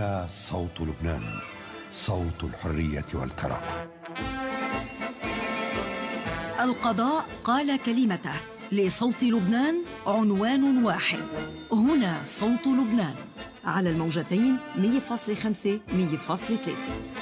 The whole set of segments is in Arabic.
هنا صوت لبنان صوت الحرية والكرامة القضاء قال كلمته لصوت لبنان عنوان واحد هنا صوت لبنان على الموجتين 100.5 100.3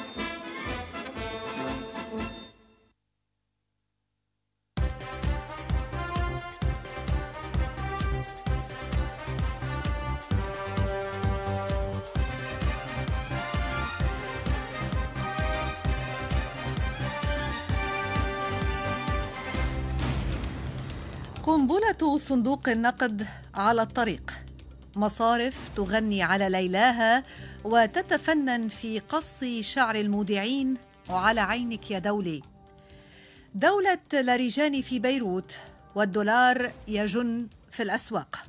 صندوق النقد على الطريق مصارف تغني على ليلاها وتتفنن في قص شعر المودعين وعلى عينك يا دولي دولة لاريجان في بيروت والدولار يجن في الأسواق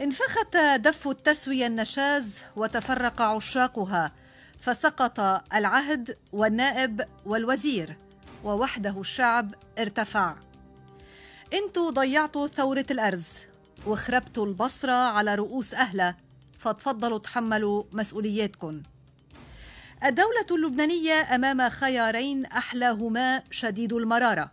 انفخت دف التسوية النشاز وتفرق عشاقها فسقط العهد والنائب والوزير ووحده الشعب ارتفع انتوا ضيعتوا ثورة الأرز وخربتوا البصرة على رؤوس أهلها فتفضلوا تحملوا مسؤولياتكم الدولة اللبنانية أمام خيارين أحلاهما شديد المرارة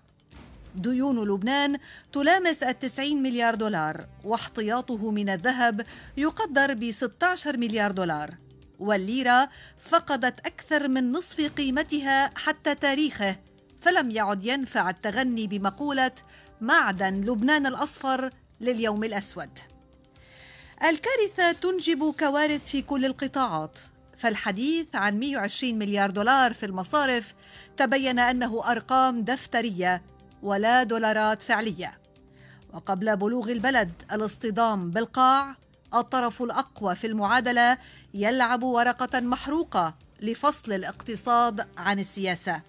ديون لبنان تلامس التسعين مليار دولار واحتياطه من الذهب يقدر ب 16 مليار دولار والليرة فقدت أكثر من نصف قيمتها حتى تاريخه فلم يعد ينفع التغني بمقولة معدن لبنان الأصفر لليوم الأسود الكارثة تنجب كوارث في كل القطاعات فالحديث عن 120 مليار دولار في المصارف تبين أنه أرقام دفترية ولا دولارات فعلية وقبل بلوغ البلد الاصطدام بالقاع الطرف الأقوى في المعادلة يلعب ورقة محروقة لفصل الاقتصاد عن السياسة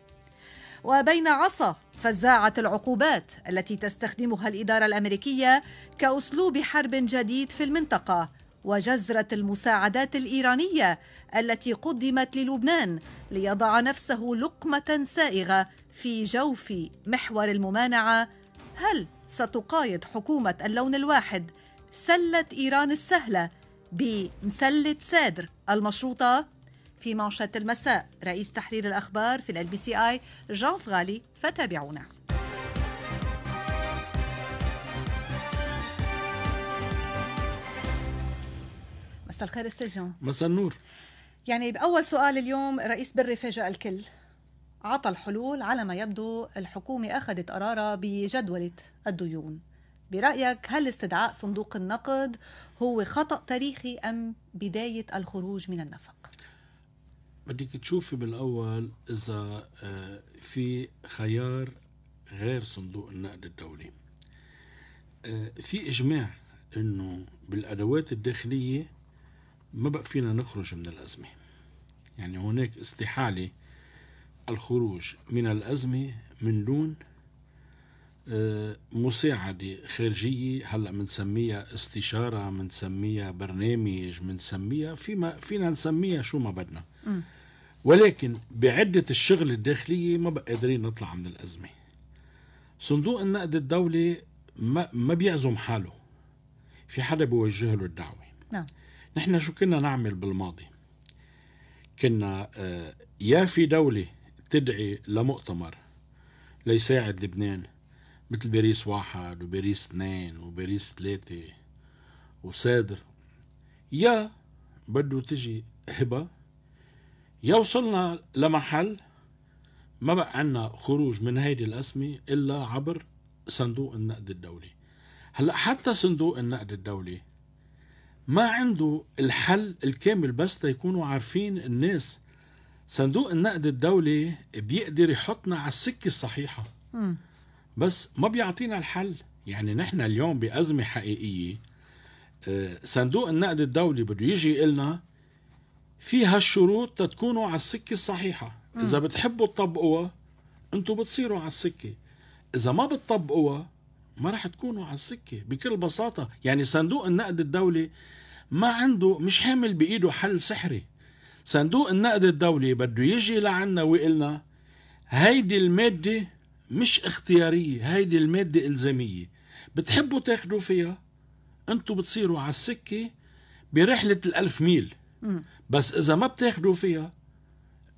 وبين عصا فزاعة العقوبات التي تستخدمها الإدارة الأمريكية كأسلوب حرب جديد في المنطقة وجزرة المساعدات الإيرانية التي قدمت للبنان ليضع نفسه لقمة سائغة في جوف محور الممانعة هل ستقايض حكومة اللون الواحد سلة إيران السهلة بمسلة سادر المشروطة؟ في منشط المساء رئيس تحرير الأخبار في البي سي آي جان فغالي فتابعونا مساء الخير استاذ مساء النور يعني بأول سؤال اليوم رئيس بري فاجأ الكل عطى الحلول على ما يبدو الحكومة أخذت قرارها بجدولة الديون برأيك هل استدعاء صندوق النقد هو خطأ تاريخي أم بداية الخروج من النفق؟ بدك تشوفي بالاول اذا آه، في خيار غير صندوق النقد الدولي آه، في اجماع انه بالادوات الداخليه ما بقى فينا نخرج من الازمه يعني هناك استحاله الخروج من الازمه من دون مساعدة خارجية هلا منسميها استشارة منسميها برنامج منسميها فيما فينا نسميها شو ما بدنا ولكن بعدة الشغل الداخلية ما بقى قادرين نطلع من الأزمة صندوق النقد الدولي ما, ما بيعزم حاله في حدا بيوجه له الدعوة نعم. نحن شو كنا نعمل بالماضي كنا آه، يا في دولة تدعي لمؤتمر ليساعد لبنان مثل باريس واحد وباريس اثنين وباريس ثلاثة وصادر يا بده تجي هبة يا وصلنا لمحل ما بقى عنا خروج من هيدي الأزمة إلا عبر صندوق النقد الدولي هلا حتى صندوق النقد الدولي ما عنده الحل الكامل بس تيكونوا عارفين الناس صندوق النقد الدولي بيقدر يحطنا على السكة الصحيحة بس ما بيعطينا الحل يعني نحن اليوم بأزمة حقيقية آه، صندوق النقد الدولي بده يجي لنا في هالشروط تتكونوا على السكة الصحيحة إذا بتحبوا تطبقوها أنتوا بتصيروا على السكة إذا ما بتطبقوها ما رح تكونوا على السكة بكل بساطة يعني صندوق النقد الدولي ما عنده مش حامل بإيده حل سحري صندوق النقد الدولي بده يجي لعنا ويقلنا هيدي المادة مش اختيارية هيدي المادة إلزامية بتحبوا تاخدوا فيها أنتوا بتصيروا على السكة برحلة الألف ميل بس إذا ما بتاخدوا فيها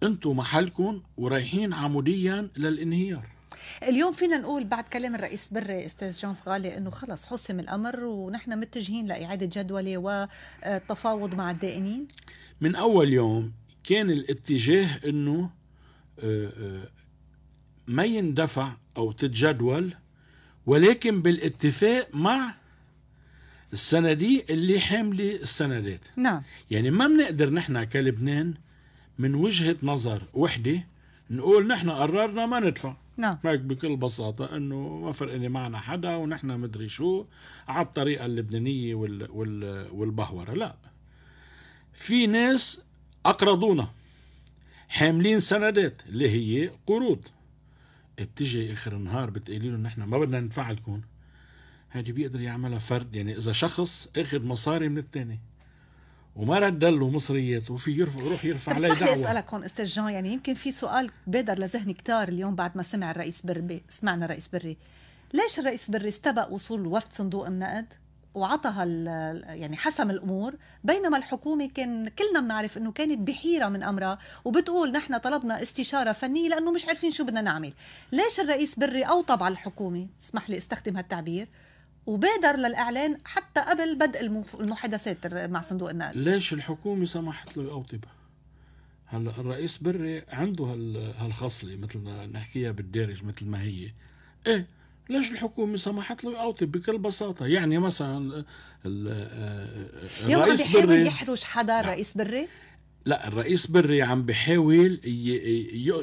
أنتوا محلكم ورايحين عموديا للانهيار اليوم فينا نقول بعد كلام الرئيس بري استاذ جان فغالي انه خلص حسم الامر ونحن متجهين لاعاده جدوله والتفاوض مع الدائنين من اول يوم كان الاتجاه انه آه، آه، ما يندفع أو تتجدول ولكن بالاتفاق مع الصناديق اللي حاملة السندات نعم يعني ما بنقدر نحن كلبنان من وجهة نظر وحدة نقول نحن قررنا ما ندفع نعم هيك بكل بساطة انه ما فرقني معنا حدا ونحن مدري شو على الطريقة اللبنانية وال وال والبهورة لا في ناس اقرضونا حاملين سندات اللي هي قروض بتجي اخر النهار بتقولي له نحن ما بدنا ندفع لكم هذه بيقدر يعملها فرد يعني اذا شخص اخذ مصاري من الثاني وما رد له مصرياته وفي يرفع يروح يرفع عليه دعوه اسالك هون استاذ جان يعني يمكن في سؤال بادر لذهني كتار اليوم بعد ما سمع الرئيس بري سمعنا الرئيس بري ليش الرئيس بري استبق وصول وفد صندوق النقد وعطى يعني حسم الامور بينما الحكومه كان كلنا بنعرف انه كانت بحيره من امرها وبتقول نحن طلبنا استشاره فنيه لانه مش عارفين شو بدنا نعمل ليش الرئيس بري اوطب على الحكومه اسمح لي استخدم هالتعبير وبادر للاعلان حتى قبل بدء المحادثات مع صندوق النقد ليش الحكومه سمحت له يقوطبها هلا الرئيس بري عنده هالخصله مثل ما نحكيها بالدارج مثل ما هي ايه ليش الحكومة سمحت له يقاوطي بكل بساطة يعني مثلا الرئيس عم يوم يحرج حدا نعم. رئيس بري؟ لا الرئيس بري عم بحاول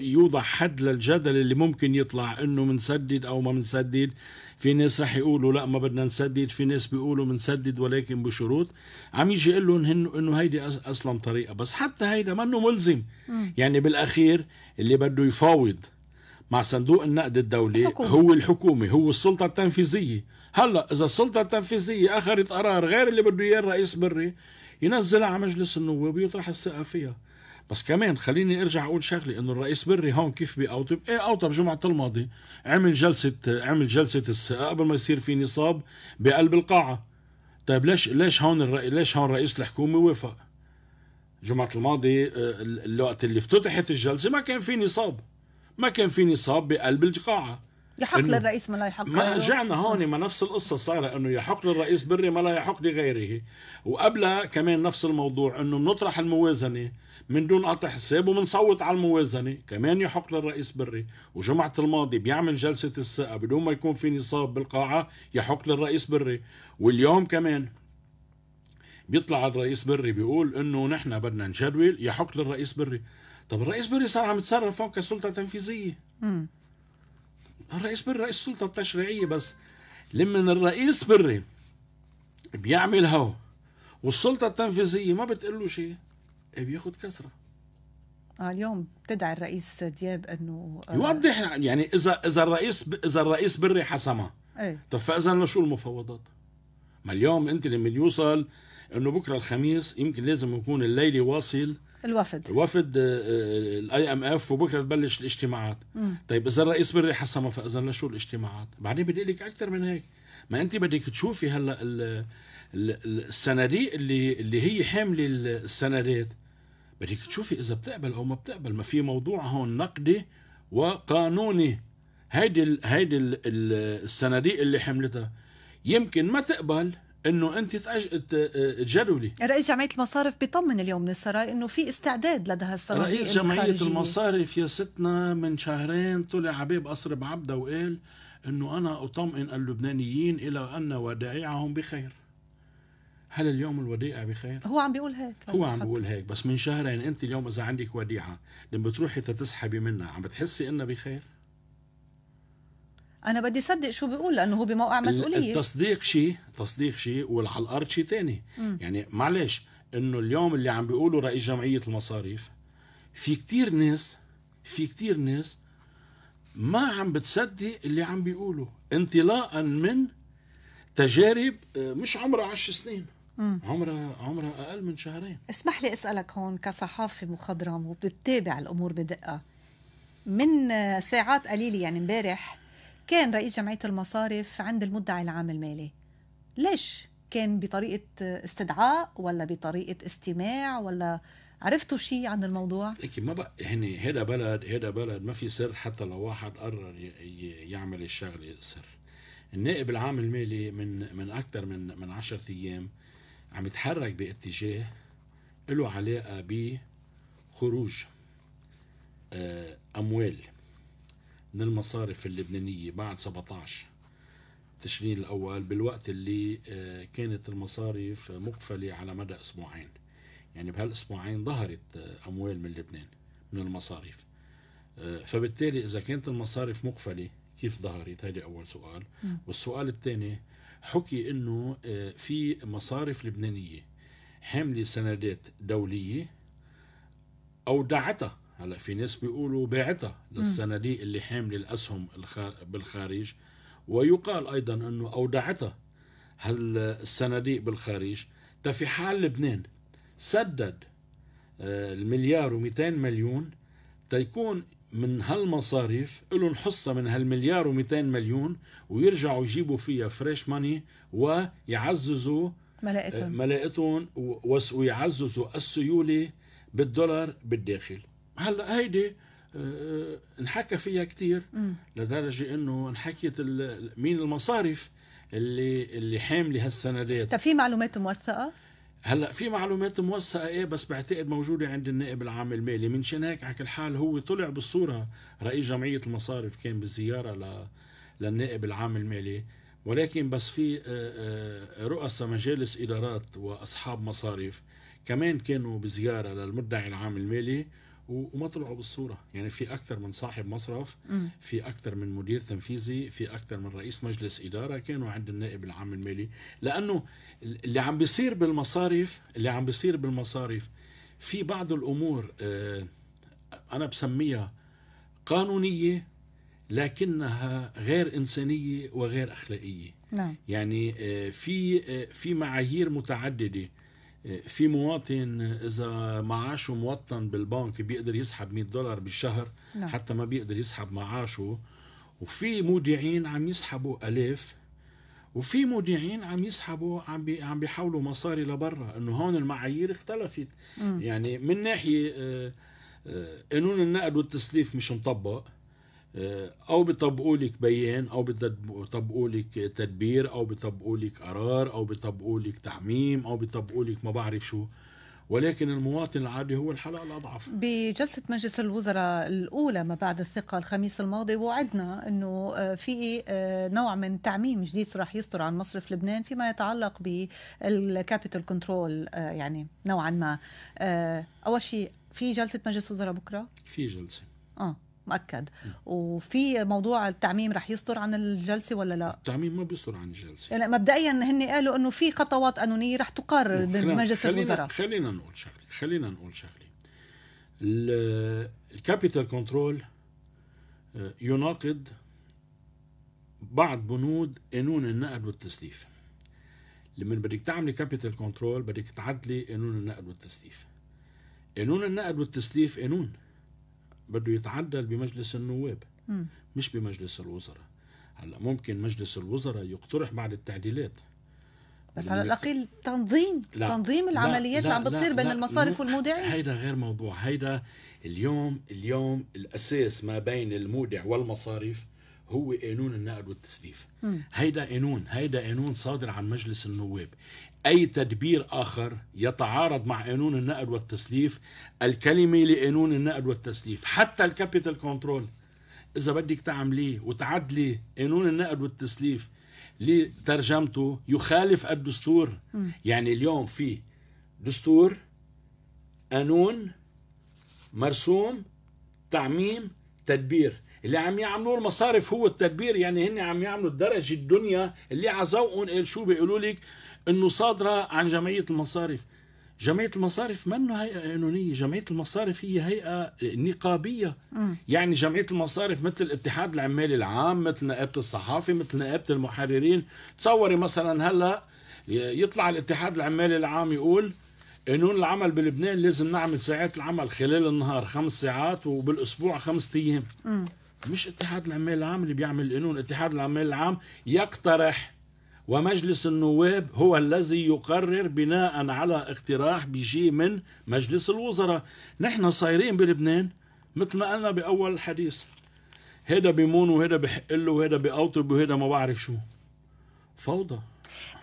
يوضع حد للجدل اللي ممكن يطلع انه منسدد او ما منسدد في ناس رح يقولوا لا ما بدنا نسدد في ناس بيقولوا منسدد ولكن بشروط عم يجي يقول لهم انه هيدي اصلا طريقه بس حتى هيدا منه ملزم يعني بالاخير اللي بده يفاوض مع صندوق النقد الدولي الحكومة. هو الحكومة هو السلطة التنفيذية هلا إذا السلطة التنفيذية أخذت قرار غير اللي بده إياه الرئيس بري ينزلها على مجلس النواب ويطرح الثقة فيها بس كمان خليني ارجع اقول شغله انه الرئيس بري هون كيف باوطب ايه اوطى جمعه الماضي عمل جلسه عمل جلسه الثقه قبل ما يصير في نصاب بقلب القاعه طيب ليش ليش هون الرئي ليش هون رئيس الحكومه وافق جمعه الماضي آه، الوقت اللي افتتحت الجلسه ما كان في نصاب ما كان في نصاب بقلب القاعه يحق للرئيس ما لا يحق ما رجعنا هون ما نفس القصة صار انه يحق للرئيس بري ما لا يحق لغيره وقبلها كمان نفس الموضوع انه بنطرح الموازنة من دون قطع حساب وبنصوت على الموازنة كمان يحق للرئيس بري وجمعة الماضي بيعمل جلسة الثقة بدون ما يكون في نصاب بالقاعة يحق للرئيس بري واليوم كمان بيطلع الرئيس بري بيقول انه نحن بدنا نجدول يحق للرئيس بري طب الرئيس بري صار عم يتصرف فوق السلطه التنفيذيه امم الرئيس بري رئيس السلطه التشريعيه بس لما الرئيس بري بيعمل هو والسلطه التنفيذيه ما بتقول له شيء بياخذ كسره آه اليوم تدعي الرئيس دياب انه آه، يوضح يعني اذا اذا الرئيس ب... اذا الرئيس بري حسمها ايه طب فاذا شو المفاوضات؟ ما اليوم انت لما يوصل انه بكره الخميس يمكن لازم يكون الليله واصل الوفد الوفد الاي ام اف وبكره تبلش الاجتماعات مم. طيب اذا الرئيس بري حسن ما فاذن لشو الاجتماعات بعدين بدي لك اكثر من هيك ما انت بدك تشوفي هلا الصناديق اللي اللي هي حامله السندات بدك تشوفي اذا بتقبل او ما بتقبل ما في موضوع هون نقدي وقانوني هيدي هيدي الصناديق اللي حملتها يمكن ما تقبل انه انت آه، تجدولي رئيس جمعيه المصارف بيطمن اليوم من السراي انه في استعداد لدى هالصناديق رئيس جمعيه المصارف يا ستنا من شهرين طلع عبيب قصر بعبده وقال انه انا اطمئن اللبنانيين الى ان ودائعهم بخير هل اليوم الوديعة بخير؟ هو عم بيقول هيك هو عم بيقول هيك بس من شهرين انت اليوم اذا عندك وديعة لما بتروحي تسحبي منها عم بتحسي انها بخير؟ انا بدي صدق شو بيقول لانه هو بموقع مسؤوليه التصديق شيء تصديق شيء وعلى الارض شيء ثاني يعني معلش انه اليوم اللي عم بيقولوا رئيس جمعيه المصاريف في كتير ناس في كتير ناس ما عم بتصدق اللي عم بيقولوا انطلاقا من تجارب آه، مش عمرها عشر سنين عمرها عمرها اقل من شهرين اسمح لي اسالك هون كصحافي مخضرم وبتتابع الامور بدقه من آه، ساعات قليله يعني امبارح كان رئيس جمعية المصارف عند المدعي العام المالي ليش كان بطريقة استدعاء ولا بطريقة استماع ولا عرفتوا شيء عن الموضوع؟ لكن ما بقى هني يعني هيدا بلد هيدا بلد ما في سر حتى لو واحد قرر يعمل الشغله سر. النائب العام المالي من من اكثر من من 10 ايام عم يتحرك باتجاه له علاقه بخروج آه، اموال من المصارف اللبنانية بعد 17 تشرين الأول بالوقت اللي آه، كانت المصارف مقفلة على مدى أسبوعين يعني بهالأسبوعين ظهرت آه، أموال من لبنان من المصارف آه، فبالتالي إذا كانت المصارف مقفلة كيف ظهرت هذا أول سؤال والسؤال الثاني حكي أنه في مصارف لبنانية حاملة سندات دولية أودعتها هلا في ناس بيقولوا باعتها للصناديق اللي حامله الاسهم بالخارج ويقال ايضا انه اودعتها هالصناديق بالخارج ده في حال لبنان سدد آه، المليار و200 مليون تيكون من هالمصاريف لهم حصة من هالمليار و200 مليون ويرجعوا يجيبوا فيها فريش ماني ويعززوا آه، ملائتهم ملائتهم ويعززوا السيولة بالدولار بالداخل هلا هيدي آه، آه، انحكى فيها كثير لدرجه انه انحكيت مين المصارف اللي اللي حامله هالسندات طيب في معلومات موثقه؟ هلا في معلومات موثقه ايه بس بعتقد موجوده عند النائب العام المالي من شان هيك على كل حال هو طلع بالصوره رئيس جمعيه المصارف كان بالزياره ل للنائب العام المالي ولكن بس في آه، رؤساء مجالس ادارات واصحاب مصارف كمان كانوا بزياره للمدعي العام المالي وما طلعوا بالصوره يعني في اكثر من صاحب مصرف في اكثر من مدير تنفيذي في اكثر من رئيس مجلس اداره كانوا عند النائب العام المالي لانه اللي عم بيصير بالمصارف اللي عم بيصير بالمصارف في بعض الامور آه، انا بسميها قانونيه لكنها غير انسانيه وغير اخلاقيه نعم. يعني آه، في آه، في معايير متعدده في مواطن اذا معاشه موطن بالبنك بيقدر يسحب 100 دولار بالشهر نعم. حتى ما بيقدر يسحب معاشه وفي مودعين عم يسحبوا الاف وفي مودعين عم يسحبوا عم بي عم بيحولوا مصاري لبرا انه هون المعايير اختلفت م. يعني من ناحيه آه، آه، قانون النقد والتسليف مش مطبق آه، او بيطبقوا لك بيان او بيطبقوا لك تدبير او بيطبقوا لك قرار او بيطبقوا لك تعميم او بيطبقوا لك ما بعرف شو ولكن المواطن العادي هو الحلقة الأضعف بجلسة مجلس الوزراء الأولى ما بعد الثقة الخميس الماضي وعدنا أنه آه، في آه، نوع من تعميم جديد راح يصدر عن مصرف لبنان فيما يتعلق بالكابيتال كنترول يعني نوعا ما أول شيء في جلسة مجلس وزراء بكرة؟ في جلسة آه مؤكد وفي موضوع التعميم رح يصدر عن الجلسه ولا لا التعميم ما بيصدر عن الجلسه يعني مبدئيا هن قالوا انه في خطوات قانونيه رح تقرر بمجلس الوزراء خلينا نقول شغله خلينا نقول شغله الكابيتال كنترول آه، يناقض بعض بنود قانون النقد والتسليف لما بدك تعملي كابيتال كنترول بدك تعدلي قانون النقد والتسليف قانون النقد والتسليف قانون بده يتعدل بمجلس النواب م. مش بمجلس الوزراء هلا ممكن مجلس الوزراء يقترح بعض التعديلات بس يعني على الاقل تنظيم لا تنظيم العمليات اللي عم بتصير بين لا المصارف والمودعين هيدا غير موضوع هيدا اليوم اليوم الاساس ما بين المودع والمصارف هو قانون النقد والتسليف م. هيدا قانون هيدا قانون صادر عن مجلس النواب أي تدبير آخر يتعارض مع قانون النقد والتسليف الكلمة لقانون النقد والتسليف حتى الكابيتال كنترول إذا بدك تعمليه وتعدلي قانون النقد والتسليف لترجمته يخالف الدستور م. يعني اليوم في دستور قانون مرسوم تعميم تدبير اللي عم يعملوه المصارف هو التدبير يعني هن عم يعملوا الدرجة الدنيا اللي على ذوقهم شو بيقولوا لك انه صادره عن جمعيه المصارف جمعية المصارف منه هيئة قانونية جمعية المصارف هي هيئة نقابية م. يعني جمعية المصارف مثل الاتحاد العمالي العام مثل نقابة الصحافة مثل نقابة المحررين تصوري مثلا هلأ يطلع الاتحاد العمالي العام يقول قانون العمل بلبنان لازم نعمل ساعات العمل خلال النهار خمس ساعات وبالاسبوع خمس ايام مش اتحاد العمال العام اللي بيعمل القانون اتحاد العمال العام يقترح ومجلس النواب هو الذي يقرر بناء على اقتراح بيجي من مجلس الوزراء نحن صايرين بلبنان مثل ما قلنا بأول الحديث هيدا بيمون وهيدا بحق له وهيدا بأوطب وهيدا ما بعرف شو فوضى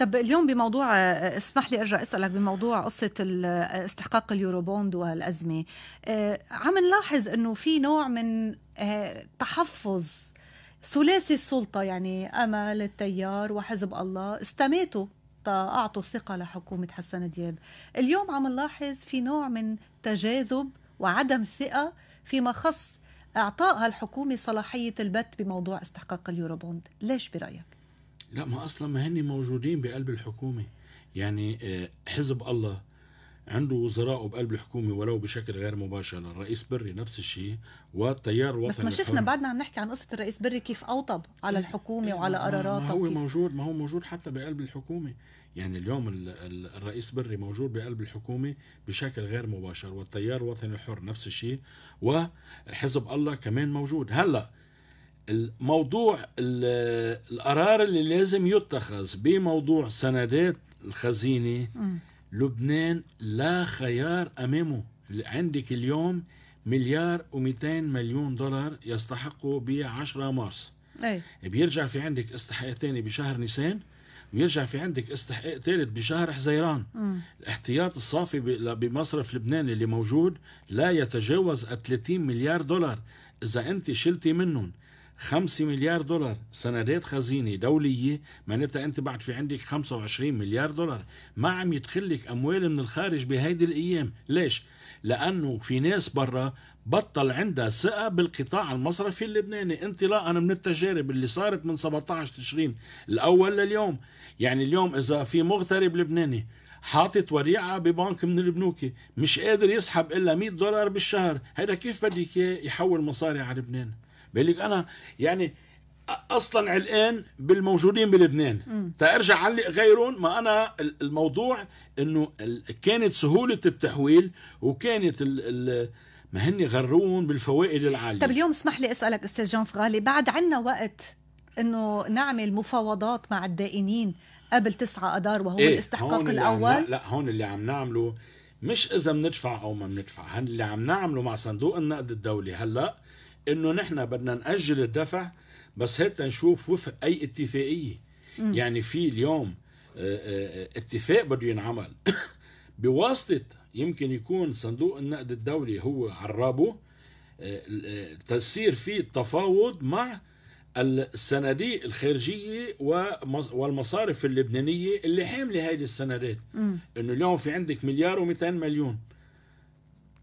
طب اليوم بموضوع اسمح لي ارجع اسالك بموضوع قصه استحقاق اليوروبوند والازمه آه، عم نلاحظ انه في نوع من آه، تحفظ ثلاثي السلطة يعني أمل التيار وحزب الله استماتوا أعطوا الثقة لحكومة حسن دياب اليوم عم نلاحظ في نوع من تجاذب وعدم ثقة فيما خص إعطاء هالحكومة صلاحية البت بموضوع استحقاق اليوروبوند ليش برأيك؟ لا ما أصلا ما هني موجودين بقلب الحكومة يعني آه، حزب الله عنده وزراء بقلب الحكومه ولو بشكل غير مباشر الرئيس بري نفس الشيء والتيار الوطني بس ما شفنا بعدنا عم نحكي عن قصه الرئيس بري كيف اوطب على الحكومه وعلى قراراته ما هو موجود ما هو موجود حتى بقلب الحكومه يعني اليوم الرئيس بري موجود بقلب الحكومه بشكل غير مباشر والتيار الوطني الحر نفس الشيء وحزب الله كمان موجود هلا الموضوع القرار اللي لازم يتخذ بموضوع سندات الخزينه م. لبنان لا خيار أمامه عندك اليوم مليار و200 مليون دولار يستحقه ب 10 مارس أي. بيرجع في عندك استحقاق ثاني بشهر نيسان ويرجع في عندك استحقاق ثالث بشهر حزيران م. الاحتياط الصافي بمصرف لبنان اللي موجود لا يتجاوز 30 مليار دولار اذا انت شلتي منهم 5 مليار دولار سندات خزينة دولية معناتها أنت بعد في عندك 25 مليار دولار ما عم يدخلك أموال من الخارج بهيدي الأيام ليش؟ لأنه في ناس برا بطل عندها ثقة بالقطاع المصرفي اللبناني انطلاقا من التجارب اللي صارت من 17 تشرين الأول لليوم يعني اليوم إذا في مغترب لبناني حاطط وريعه ببنك من البنوك مش قادر يسحب الا 100 دولار بالشهر هذا كيف بدك يحول مصاري على لبنان بقول لك انا يعني اصلا علقان بالموجودين بلبنان فارجع علق غيرهم ما انا الموضوع انه كانت سهوله التحويل وكانت الـ الـ ما هن غرون بالفوائد العاليه طب اليوم اسمح لي اسالك استاذ جان فغالي بعد عنا وقت انه نعمل مفاوضات مع الدائنين قبل 9 اذار وهو إيه؟ الاستحقاق الاول لا هون اللي عم نعمله مش اذا بندفع او ما بندفع هن اللي عم نعمله مع صندوق النقد الدولي هلا انه نحن بدنا ناجل الدفع بس هات نشوف وفق اي اتفاقيه مم. يعني في اليوم آه، آه، اتفاق بده ينعمل بواسطه يمكن يكون صندوق النقد الدولي هو عرابه آه، تصير في تفاوض مع الصناديق الخارجية والمصارف اللبنانية اللي حاملة هذه السندات انه اليوم في عندك مليار و200 مليون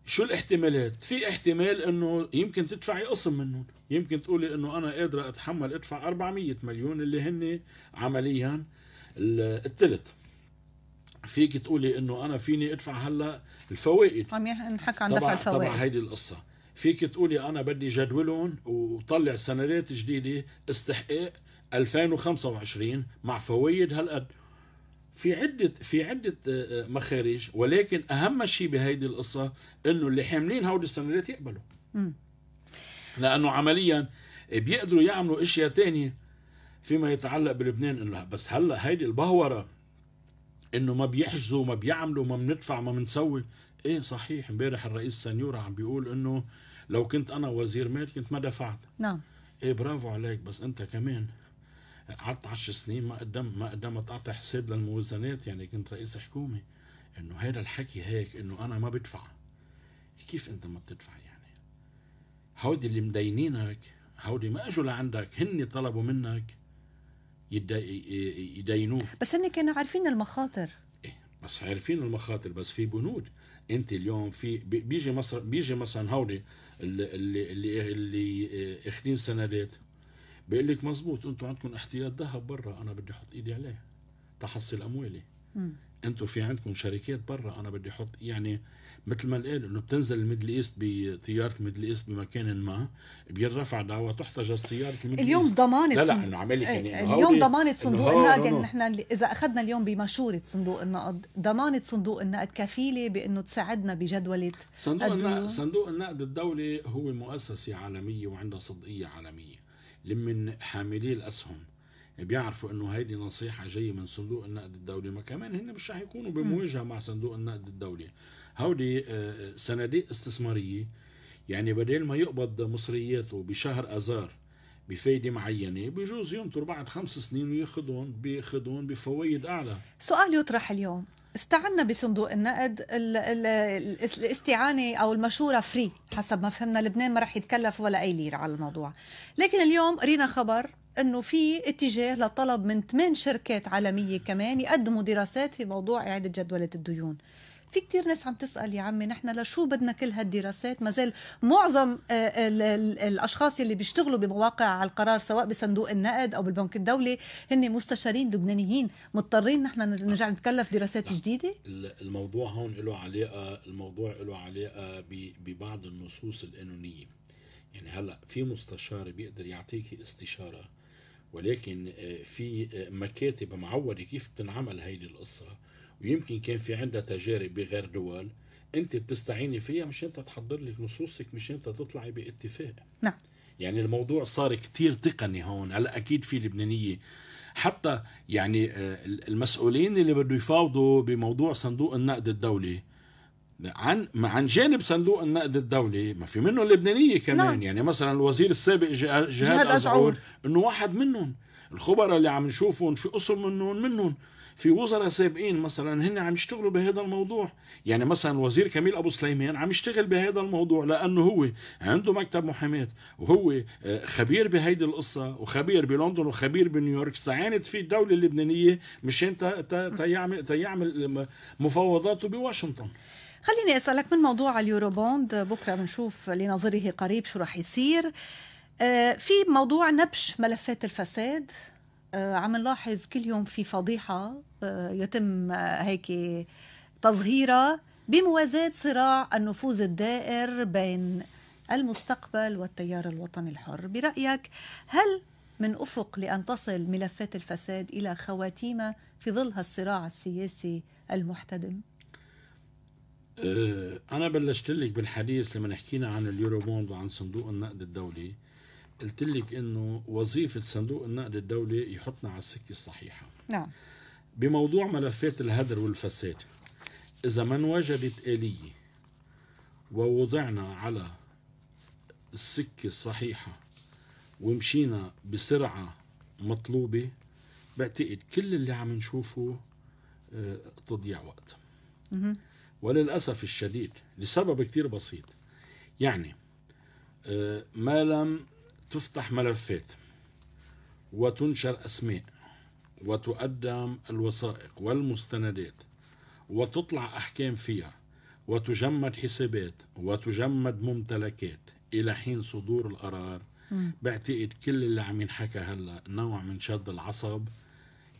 شو الاحتمالات؟ في احتمال انه يمكن تدفعي قسم منهم، يمكن تقولي انه انا قادره اتحمل ادفع 400 مليون اللي هن عمليا الثلث. فيك تقولي انه انا فيني ادفع هلا الفوائد عم ينحكى عن دفع الفوائد طبعا هيدي القصه فيك تقولي انا بدي جدولهم وطلع سندات جديده استحقاق 2025 مع فوائد هالقد في عدة في عدة آه، آه، مخارج ولكن أهم شيء بهيدي القصة إنه اللي حاملين هودي السندات يقبلوا لأنه عمليا بيقدروا يعملوا أشياء تانية فيما يتعلق بلبنان إنه بس هلا هيدي البهورة إنه ما بيحجزوا ما بيعملوا ما بندفع ما بنسوي إيه صحيح امبارح الرئيس سنيورة عم بيقول إنه لو كنت أنا وزير مال كنت ما دفعت نعم إيه برافو عليك بس أنت كمان قعدت 10 سنين ما قدم ما قدمت اعطي حساب للموازنات يعني كنت رئيس حكومه انه هذا الحكي هيك انه انا ما بدفع كيف انت ما بتدفع يعني هودي اللي مدينينك هودي ما اجوا لعندك هن طلبوا منك يدينوك بس هن كانوا عارفين المخاطر إيه بس عارفين المخاطر بس في بنود انت اليوم في بيجي مصر بيجي مثلا هودي اللي اللي اللي اخذين سندات بقول لك مزبوط انتم عندكم احتياط ذهب برا انا بدي احط ايدي عليه تحصل اموالي انتم في عندكم شركات برا انا بدي احط يعني مثل ما قال انه بتنزل الميدل ايست بطياره الميدل ايست بمكان ما بينرفع دعوه تحتجز طياره الميدل اليوم ضمانه لا لا انه عمالك يعني إيه، اليوم ضمانه صندوق النقد يعني نحن اذا اخذنا اليوم بمشوره صندوق النقد ضمانه صندوق النقد كفيله بانه تساعدنا بجدوله صندوق النقد صندوق النقد الدولي هو مؤسسه عالميه وعندها صدقيه عالميه لمن حاملي الاسهم بيعرفوا انه هيدي نصيحه جايه من صندوق النقد الدولي ما كمان هن مش رح يكونوا بمواجهه مع صندوق النقد الدولي هودي آه، صناديق استثماريه يعني بدل ما يقبض مصرياته بشهر اذار بفايده معينه بجوز ينطر بعد خمس سنين وياخذهم بياخذهم بفوائد اعلى سؤال يطرح اليوم استعنا بصندوق النقد الاستعانه او المشوره فري حسب ما فهمنا لبنان ما راح يتكلف ولا اي ليره على الموضوع لكن اليوم قرينا خبر انه في اتجاه لطلب من ثمان شركات عالميه كمان يقدموا دراسات في موضوع اعاده جدوله الديون في كثير ناس عم تسال يا عمي نحن لشو بدنا كل هالدراسات ما زال معظم آه، الاشخاص اللي بيشتغلوا بمواقع على القرار سواء بصندوق النقد او بالبنك الدولي هن مستشارين لبنانيين مضطرين نحن نرجع نتكلف دراسات جديده الموضوع هون له علاقه الموضوع له علاقه ببعض النصوص القانونيه يعني هلا في مستشار بيقدر يعطيك استشاره ولكن آه، في آه، مكاتب معوده كيف بتنعمل هيدي القصه ويمكن كان في عندها تجارب بغير دول انت بتستعيني فيها مشان تحضر لك نصوصك مشان تطلعي باتفاق نعم يعني الموضوع صار كتير تقني هون هلا اكيد في لبنانيه حتى يعني آه، المسؤولين اللي بده يفاوضوا بموضوع صندوق النقد الدولي عن عن جانب صندوق النقد الدولي ما في منهم لبنانيه كمان نعم. يعني مثلا الوزير السابق جهاد, جهاد ازعور انه واحد منهم الخبراء اللي عم نشوفهم في قسم منهم منهم في وزراء سابقين مثلا هن عم يشتغلوا بهذا الموضوع يعني مثلا الوزير كميل ابو سليمان عم يشتغل بهذا الموضوع لانه هو عنده مكتب محاماه وهو آه، خبير بهيدي القصه وخبير بلندن وخبير بنيويورك استعانت فيه الدوله اللبنانيه مشان تيعمل تيعمل آه، مفاوضاته بواشنطن خليني اسالك من موضوع اليوروبوند بكره بنشوف لنظره قريب شو راح يصير آه، في موضوع نبش ملفات الفساد آه، عم نلاحظ كل يوم في فضيحة آه، يتم آه، هيك تظهيرها بموازاة صراع النفوذ الدائر بين المستقبل والتيار الوطني الحر برأيك هل من أفق لأن تصل ملفات الفساد إلى خواتيمها في ظل هالصراع السياسي المحتدم؟ أنا بلشت لك بالحديث لما حكينا عن اليورو بوند وعن صندوق النقد الدولي قلت لك انه وظيفه صندوق النقد الدولي يحطنا على السكه الصحيحه نعم بموضوع ملفات الهدر والفساد اذا ما انوجدت اليه ووضعنا على السكه الصحيحه ومشينا بسرعه مطلوبه بعتقد كل اللي عم نشوفه آه، تضييع وقت وللاسف الشديد لسبب كتير بسيط يعني آه، ما لم تفتح ملفات وتنشر أسماء وتقدم الوثائق والمستندات وتطلع أحكام فيها وتجمد حسابات وتجمد ممتلكات إلى حين صدور القرار بعتقد كل اللي عم ينحكى هلا نوع من شد العصب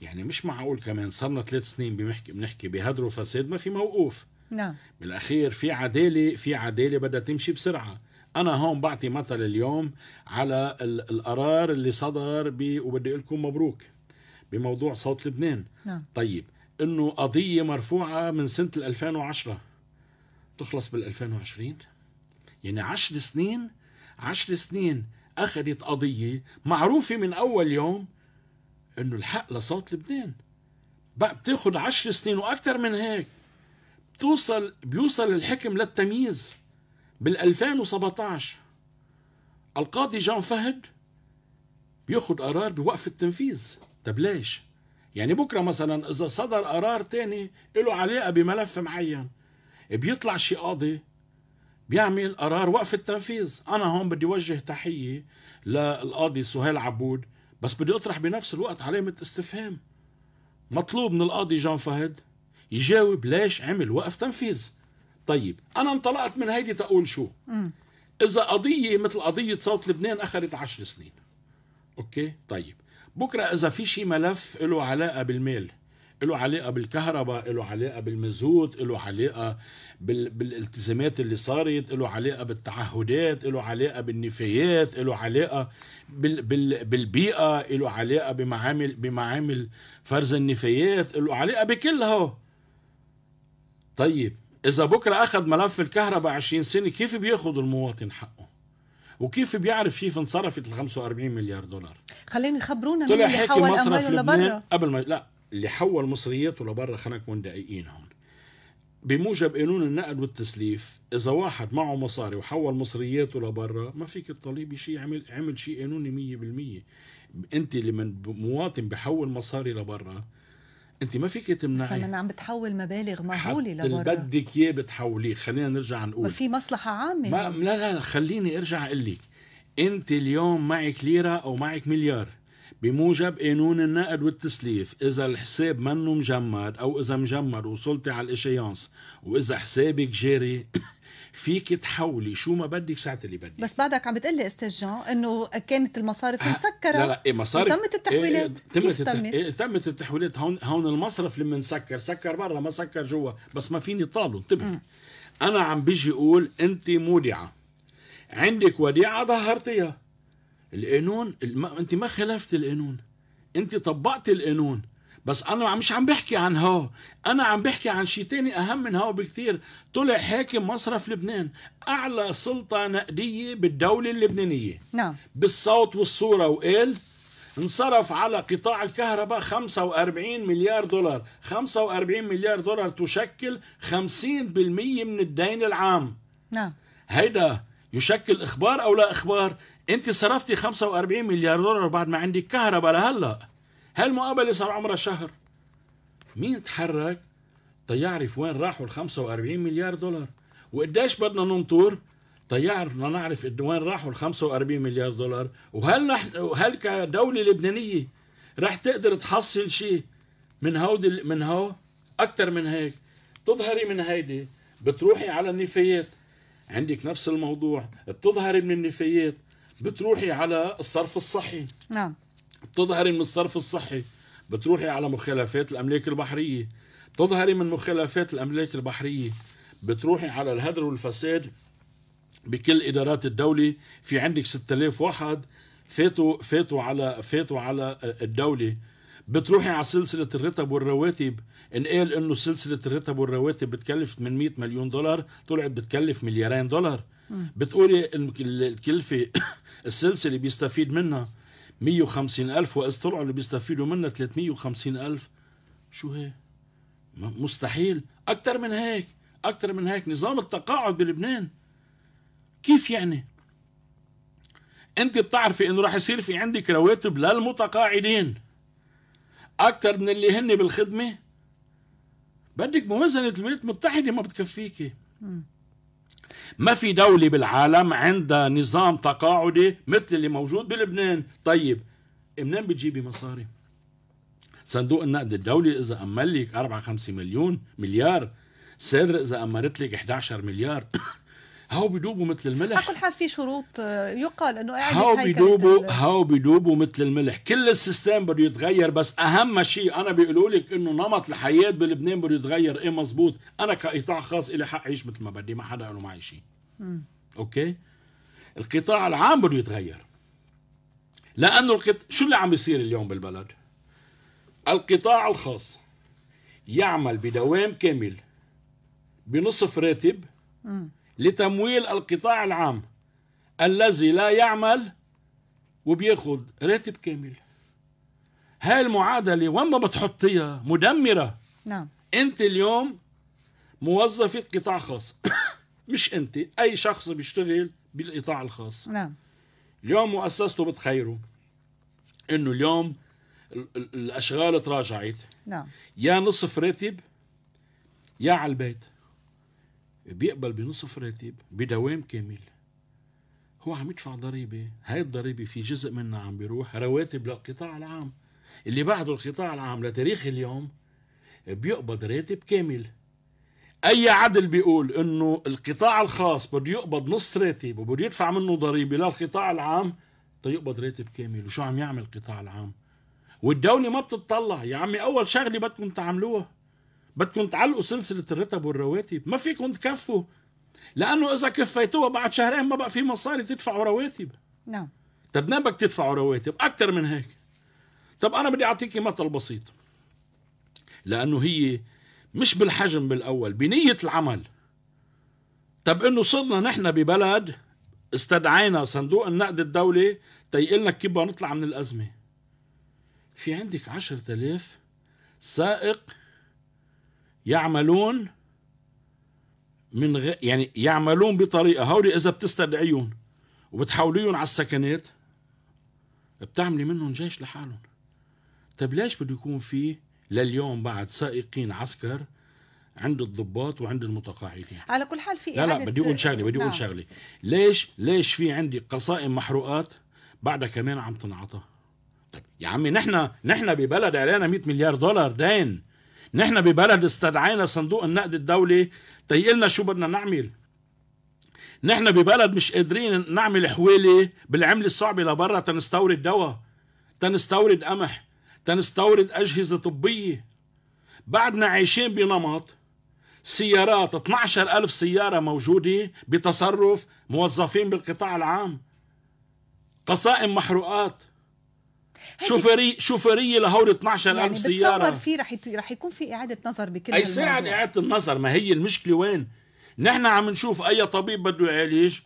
يعني مش معقول كمان صرنا ثلاث سنين بنحكي بنحكي بهدر وفساد ما في موقوف نعم بالاخير في عداله في عداله بدها تمشي بسرعه انا هون بعطي مثل اليوم على القرار اللي صدر ب وبدي اقول لكم مبروك بموضوع صوت لبنان نعم. طيب انه قضيه مرفوعه من سنه 2010 تخلص بال 2020 يعني 10 سنين 10 سنين اخذت قضيه معروفه من اول يوم انه الحق لصوت لبنان بقى بتاخذ 10 سنين واكثر من هيك بتوصل بيوصل الحكم للتمييز بال 2017 القاضي جان فهد بياخد قرار بوقف التنفيذ طب ليش؟ يعني بكره مثلا اذا صدر قرار تاني له علاقه بملف معين بيطلع شي قاضي بيعمل قرار وقف التنفيذ انا هون بدي وجه تحيه للقاضي سهيل عبود بس بدي اطرح بنفس الوقت علامه استفهام مطلوب من القاضي جان فهد يجاوب ليش عمل وقف تنفيذ طيب انا انطلقت من هيدي تقول شو م. اذا قضيه مثل قضيه صوت لبنان اخذت عشر سنين اوكي طيب بكره اذا في شي ملف له علاقه بالمال له علاقه بالكهرباء له علاقه بالمزود له علاقه بال... بالالتزامات اللي صارت له علاقه بالتعهدات له علاقه بالنفايات له علاقه بال... بال... بالبيئه له علاقه بمعامل بمعامل فرز النفايات له علاقه بكل هو طيب اذا بكره اخذ ملف الكهرباء 20 سنه كيف بياخذ المواطن حقه وكيف بيعرف كيف انصرفت ال 45 مليار دولار خليني يخبرونا طلع اللي حول أمواله لبرا قبل ما لا اللي حول مصرياته لبرا خلينا نكون دقيقين هون بموجب قانون النقد والتسليف اذا واحد معه مصاري وحول مصرياته لبرا ما فيك تطالبي شيء عمل عمل شيء قانوني 100% انت لما مواطن بحول مصاري لبرا انت ما فيك تمنعي انا عم بتحول مبالغ مهوله لبرا اللي بدك اياه بتحوليه خلينا نرجع نقول ما في مصلحه عامه ما لا لا خليني ارجع اقول لك انت اليوم معك ليره او معك مليار بموجب قانون النقد والتسليف اذا الحساب منه مجمد او اذا مجمد وصلتي على الاشيانس واذا حسابك جاري فيك تحولي شو ما بدك ساعة اللي بدك بس بعدك عم بتقلي استاذ جان انه كانت المصارف آه، مسكره لا لا إيه مصارف تمت التحويلات إيه تمت, تمت؟ إيه تمت التحويلات هون هون المصرف لما سكر سكر برا ما سكر جوا بس ما فيني طاله انتبه انا عم بيجي اقول انت مودعه عندك وديعه ظهرتيها القانون الم... انت ما خالفت القانون انت طبقت القانون بس انا مش عم بحكي عن هو انا عم بحكي عن شيء تاني اهم من هو بكثير طلع حاكم مصرف لبنان اعلى سلطه نقديه بالدوله اللبنانيه نعم بالصوت والصوره وقال انصرف على قطاع الكهرباء 45 مليار دولار 45 مليار دولار تشكل 50% من الدين العام نعم هيدا يشكل اخبار او لا اخبار انت صرفتي 45 مليار دولار بعد ما عندك كهرباء لهلا هالمقابله صار عمرها شهر مين تحرك تيعرف وين راحوا ال 45 مليار دولار وقديش بدنا ننطر تيعرفنا نعرف وين راحوا ال 45 مليار دولار وهل نحن وهل كدوله لبنانيه رح تقدر تحصل شيء من هود من هو اكثر من هيك تظهري من هيدي بتروحي على النفايات عندك نفس الموضوع بتظهري من النفايات بتروحي على الصرف الصحي نعم بتظهري من الصرف الصحي بتروحي على مخالفات الاملاك البحريه بتظهري من مخالفات الاملاك البحريه بتروحي على الهدر والفساد بكل ادارات الدوله في عندك 6000 واحد فاتوا فاتوا على فاتوا على الدوله بتروحي على سلسله الرتب والرواتب انقال انه سلسله الرتب والرواتب بتكلف 800 مليون دولار طلعت بتكلف مليارين دولار بتقولي الكلفه السلسله بيستفيد منها 150 ألف وإذ طلعوا اللي بيستفيدوا منها 350 ألف شو هي مستحيل أكثر من هيك أكثر من هيك نظام التقاعد بلبنان كيف يعني أنت بتعرفي إنه راح يصير في عندك رواتب للمتقاعدين أكثر من اللي هن بالخدمة بدك موازنة الولايات المتحدة ما بتكفيكي ما في دولة بالعالم عندها نظام تقاعدي مثل اللي موجود بلبنان طيب منين بتجيبي مصاري صندوق النقد الدولي إذا أمل لك 4 5 مليون مليار سر إذا أمرت لك 11 مليار هاو بيدوبوا مثل الملح على كل حال في شروط آه، يقال انه اعاده هاو بيدوبوا هاو بيدوبوا مثل الملح كل السيستم بده يتغير بس اهم شيء انا بيقولوا لك انه نمط الحياه بلبنان بده يتغير ايه مزبوط انا كقطاع خاص لي حق اعيش مثل ما بدي ما حدا له معي شيء اوكي القطاع العام بده يتغير لانه القط... شو اللي عم بيصير اليوم بالبلد القطاع الخاص يعمل بدوام كامل بنصف راتب لتمويل القطاع العام الذي لا يعمل وبياخد راتب كامل هاي المعادلة وين ما بتحطيها مدمرة نعم أنت اليوم موظفة قطاع خاص مش أنت أي شخص بيشتغل بالقطاع الخاص نعم اليوم مؤسسته بتخيره انه اليوم الاشغال تراجعت نعم يا نصف راتب يا على البيت بيقبل بنصف راتب بدوام كامل هو عم يدفع ضريبة هاي الضريبة في جزء منها عم بيروح رواتب للقطاع العام اللي بعده القطاع العام لتاريخ اليوم بيقبض راتب كامل اي عدل بيقول انه القطاع الخاص بده يقبض نص راتب وبده يدفع منه ضريبه للقطاع العام طيب يقبض راتب كامل وشو عم يعمل القطاع العام والدوله ما بتطلع يا عمي اول شغله بدكم تعملوها بدكم تعلقوا سلسله الرتب والرواتب ما فيكم تكفوا لانه اذا كفيتوها بعد شهرين ما بقى في مصاري تدفعوا رواتب نعم طب نعم بدك تدفعوا رواتب اكثر من هيك طب انا بدي اعطيكي مثل بسيط لانه هي مش بالحجم بالاول بنيه العمل طب انه صرنا نحن ببلد استدعينا صندوق النقد الدولي تيقول طيب لك كيف نطلع من الازمه في عندك 10000 سائق يعملون من غ... يعني يعملون بطريقه هولي اذا بتستدعيهم وبتحوليهم على السكنات بتعملي منهم جيش لحالهم طيب ليش بده يكون في لليوم بعد سائقين عسكر عند الضباط وعند المتقاعدين على كل حال في لا لا بدي اقول شغله بدي اقول نعم. شغله ليش ليش في عندي قصائم محروقات بعدها كمان عم تنعطى طيب يا عمي نحن نحن ببلد علينا 100 مليار دولار دين نحن ببلد استدعينا صندوق النقد الدولي تيقلنا شو بدنا نعمل نحن ببلد مش قادرين نعمل حوالي بالعملة الصعبة لبرا تنستورد دواء تنستورد قمح تنستورد أجهزة طبية بعدنا عايشين بنمط سيارات 12 ألف سيارة موجودة بتصرف موظفين بالقطاع العام قصائم محروقات شوفري شوفري لهول 12000 يعني سياره بتصور في رح رح يكون في اعاده نظر بكل اي ساعه اعاده النظر ما هي المشكله وين؟ نحن عم نشوف اي طبيب بده يعالج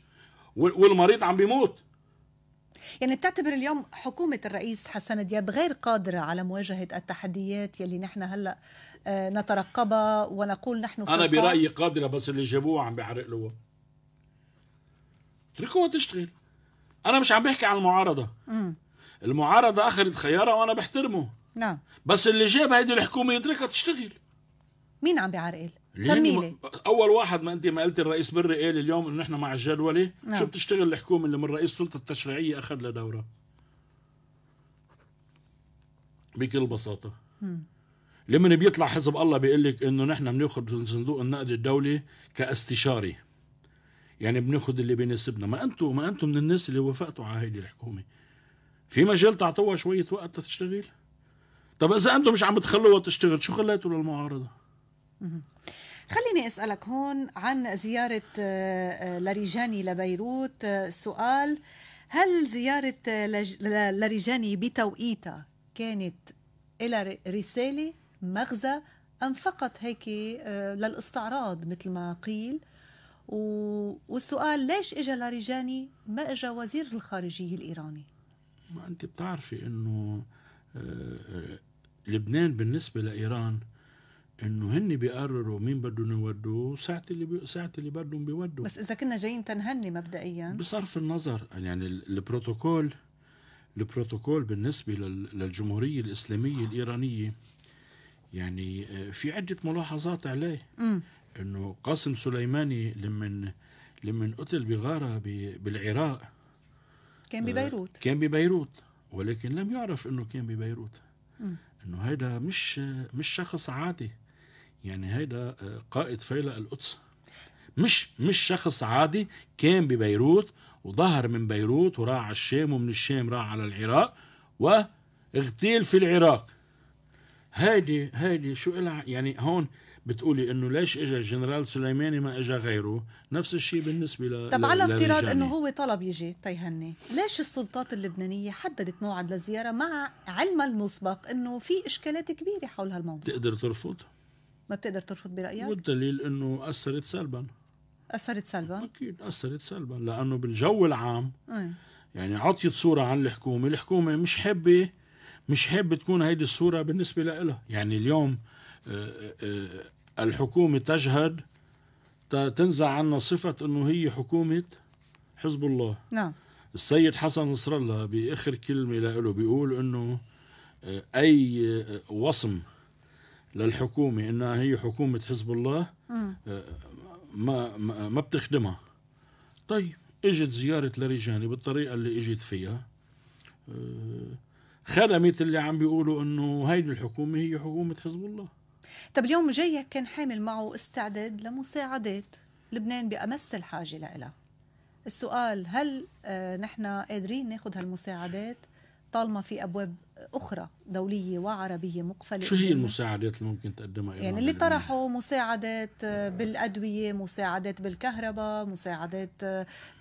والمريض عم بيموت يعني بتعتبر اليوم حكومة الرئيس حسن دياب غير قادرة على مواجهة التحديات يلي نحن هلأ آه، نترقبها ونقول نحن أنا برأيي قادرة بس اللي جابوها عم بيعرقلوها اتركوها تشتغل أنا مش عم بحكي عن المعارضة مم. المعارضه اخذت خيارها وانا بحترمه نعم بس اللي جاب هيدي الحكومه يتركها تشتغل مين عم بيعرقل؟ سميلي اول واحد ما انت ما قلت الرئيس بري قال اليوم انه نحن مع الجدولة نعم. شو بتشتغل الحكومه اللي من رئيس السلطه التشريعيه اخذ لها دوره بكل بساطه مم. لمن بيطلع حزب الله بيقول لك انه نحن بناخذ من صندوق النقد الدولي كاستشاري يعني بناخذ اللي بيناسبنا ما انتم ما انتم من الناس اللي وافقتوا على هيدي الحكومه في مجال تعطوها شويه وقت تشتغل طب اذا انتم مش عم تخلوها تشتغل شو خليتوا للمعارضه خليني اسالك هون عن زياره آه، آه، لاريجاني لبيروت آه، سؤال هل زياره لاريجاني بتوقيتها كانت إلى رساله مغزى ام فقط هيك للاستعراض مثل ما قيل والسؤال ليش إجا لاريجاني ما إجا وزير الخارجيه الايراني ما أنت بتعرفي أنه آه، آه، لبنان بالنسبة لإيران انه هن بيقرروا مين بدهم يودوه ساعة اللي بي... ساعة اللي بدهم بيودوا بس اذا كنا جايين تنهني مبدئيا بصرف النظر يعني البروتوكول البروتوكول بالنسبة للجمهورية الإسلامية الإيرانية يعني آه، في عدة ملاحظات عليه انه قاسم سليماني لمن لمن قتل بغارة بالعراق كان ببيروت آه، كان ببيروت ولكن لم يعرف انه كان ببيروت انه هيدا مش مش شخص عادي يعني هيدا آه، قائد فيلق القدس مش مش شخص عادي كان ببيروت وظهر من بيروت وراح على الشام ومن الشام راح على العراق واغتيل في العراق هيدي هيدي شو لها يعني هون بتقولي انه ليش اجى الجنرال سليماني ما اجى غيره نفس الشيء بالنسبه ل طب على افتراض انه هو طلب يجي تيهني طيب ليش السلطات اللبنانيه حددت موعد للزياره مع علم المسبق انه في اشكالات كبيره حول هالموضوع تقدر ترفض ما بتقدر ترفض برايك والدليل انه اثرت سلبا اثرت سلبا اكيد اثرت سلبا لانه بالجو العام أي. يعني عطيت صوره عن الحكومه الحكومه مش حابه مش حابة تكون هيدي الصورة بالنسبة لها يعني اليوم آه، آه، آه، الحكومة تجهد تنزع عنا صفة أنه هي حكومة حزب الله نعم السيد حسن نصر الله بآخر كلمة له بيقول أنه أي وصم للحكومة أنها هي حكومة حزب الله ما, ما بتخدمها طيب اجت زيارة لريجاني بالطريقة اللي اجت فيها خدمت اللي عم بيقولوا انه هيدي الحكومه هي حكومه حزب الله طب اليوم جايك كان حامل معه استعداد لمساعدات لبنان بامس الحاجه لها السؤال هل آه، نحن قادرين ناخذ هالمساعدات طالما في ابواب أخرى دولية وعربية مقفلة شو هي المساعدات اللي ممكن تقدمها إيران يعني اللي طرحوا مساعدات بالأدوية مساعدات بالكهرباء مساعدات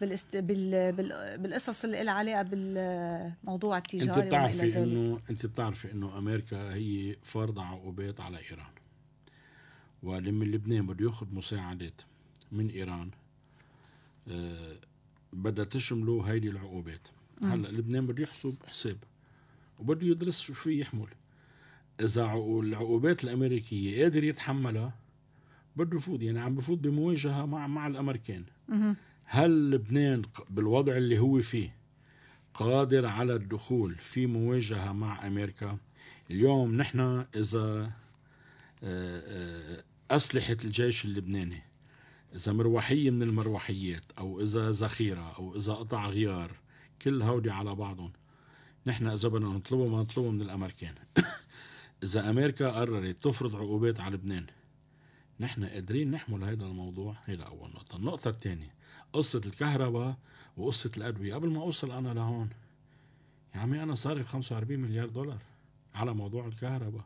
بالست... بال... بال... بالقصص اللي لها علاقة بالموضوع التجاري أنت بتعرفي إنه أنت بتعرفي إنه أمريكا هي فارضة عقوبات على إيران ولما لبنان بده ياخذ مساعدات من إيران آه، بدها تشملوا هيدي العقوبات هلا لبنان بده يحسب حساب وبده يدرس شو في يحمل اذا العقوبات الامريكيه قادر يتحملها بده يفوت يعني عم بفوت بمواجهه مع مع الامريكان هل لبنان بالوضع اللي هو فيه قادر على الدخول في مواجهه مع امريكا اليوم نحن اذا آه، آه، اسلحه الجيش اللبناني اذا مروحيه من المروحيات او اذا ذخيره او اذا قطع غيار كل هودي على بعضهم نحن إذا بدنا نطلبه ما نطلبه من الأمريكان إذا أمريكا قررت تفرض عقوبات على لبنان نحن قادرين نحمل هذا الموضوع هيدا أول نقطة النقطة الثانية قصة الكهرباء وقصة الأدوية قبل ما أوصل أنا لهون يا عمي أنا صارف 45 مليار دولار على موضوع الكهرباء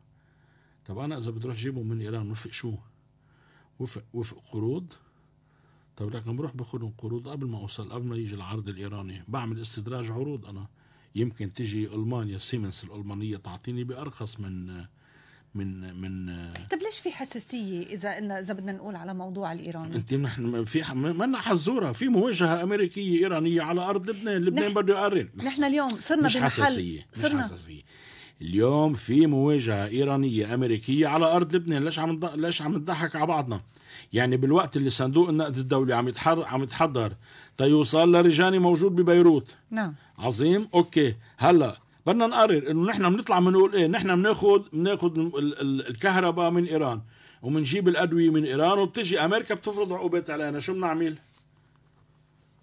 طب أنا إذا بدي أروح جيبه من إيران وفق شو وفق, وفق قروض طب لكن بروح باخذهم قروض قبل ما اوصل قبل ما يجي العرض الايراني بعمل استدراج عروض انا يمكن تجي المانيا سيمنس الالمانيه تعطيني بارخص من من من طيب ليش في حساسيه اذا إن اذا بدنا نقول على موضوع الايراني؟ انت نحن في منا حزوره في مواجهه امريكيه ايرانيه على ارض لبنان، لبنان نح... بده يقرر نحن اليوم صرنا مش بمحل حساسيه مش صرنا حساسيه اليوم في مواجهه ايرانيه امريكيه على ارض لبنان ليش عم ليش عم نضحك على بعضنا يعني بالوقت اللي صندوق النقد الدولي عم يتحر عم يتحضر تيوصل لرجاني موجود ببيروت نعم عظيم اوكي هلا بدنا نقرر انه نحن بنطلع بنقول ايه نحن بناخذ بناخذ الكهرباء من ايران وبنجيب الادويه من ايران وبتجي امريكا بتفرض عقوبات علينا شو بنعمل؟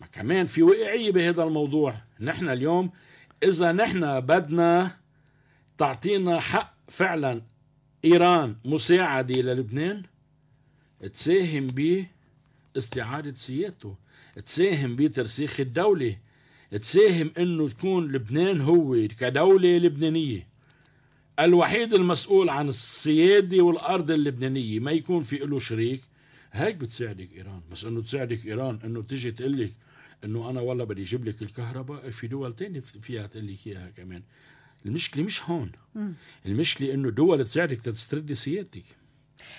ما كمان في واقعيه بهذا الموضوع نحن اليوم اذا نحن بدنا تعطينا حق فعلا إيران مساعدة للبنان تساهم باستعادة سيادته تساهم بترسيخ الدولة تساهم انه تكون لبنان هو كدولة لبنانية الوحيد المسؤول عن السيادة والأرض اللبنانية ما يكون في له شريك هيك بتساعدك إيران بس انه تساعدك إيران انه تيجي تقول لك انه انا والله بدي اجيب لك الكهرباء في دول تانية فيها تقول لك اياها كمان المشكله مش هون المشكله انه دول تساعدك تستردي سيادتك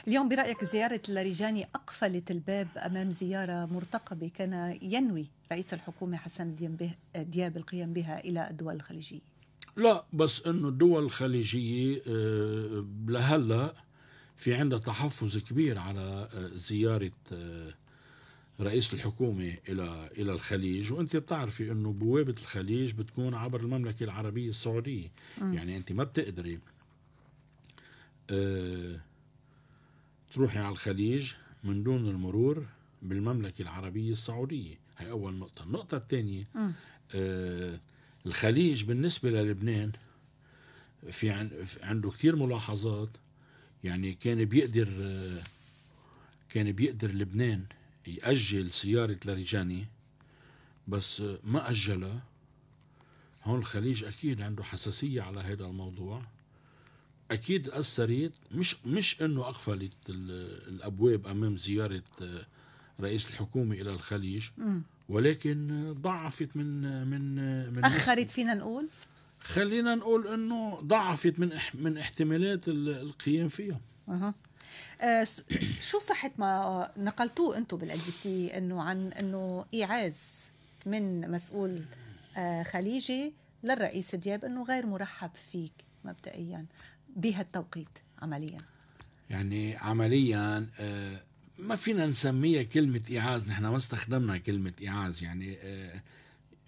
اليوم برأيك زيارة اللاريجاني أقفلت الباب أمام زيارة مرتقبة كان ينوي رئيس الحكومة حسن دياب القيام بها إلى الدول الخليجية لا بس أنه الدول الخليجية آه، لهلأ في عندها تحفظ كبير على آه، زيارة آه، رئيس الحكومة إلى إلى الخليج وأنت بتعرفي أنه بوابة الخليج بتكون عبر المملكة العربية السعودية م. يعني أنت ما بتقدري أه تروحي على الخليج من دون المرور بالمملكة العربية السعودية هي أول نقطة النقطة الثانية أه الخليج بالنسبة للبنان في, في عنده كثير ملاحظات يعني كان بيقدر آه، كان بيقدر لبنان يأجل سيارة لاريجاني بس ما أجلها هون الخليج أكيد عنده حساسية على هذا الموضوع أكيد أثرت مش مش إنه أقفلت الأبواب أمام زيارة آه، رئيس الحكومة إلى الخليج ولكن ضعفت من من من أخرت فينا نقول خلينا نقول إنه ضعفت من من احتمالات القيام فيها أه. آه، شو صحة ما نقلتوه انتم بالال بي سي انه عن انه ايعاز من مسؤول آه، خليجي للرئيس دياب انه غير مرحب فيك مبدئيا بهالتوقيت عمليا يعني عمليا آه، ما فينا نسميها كلمة إيعاز نحن ما استخدمنا كلمة إيعاز يعني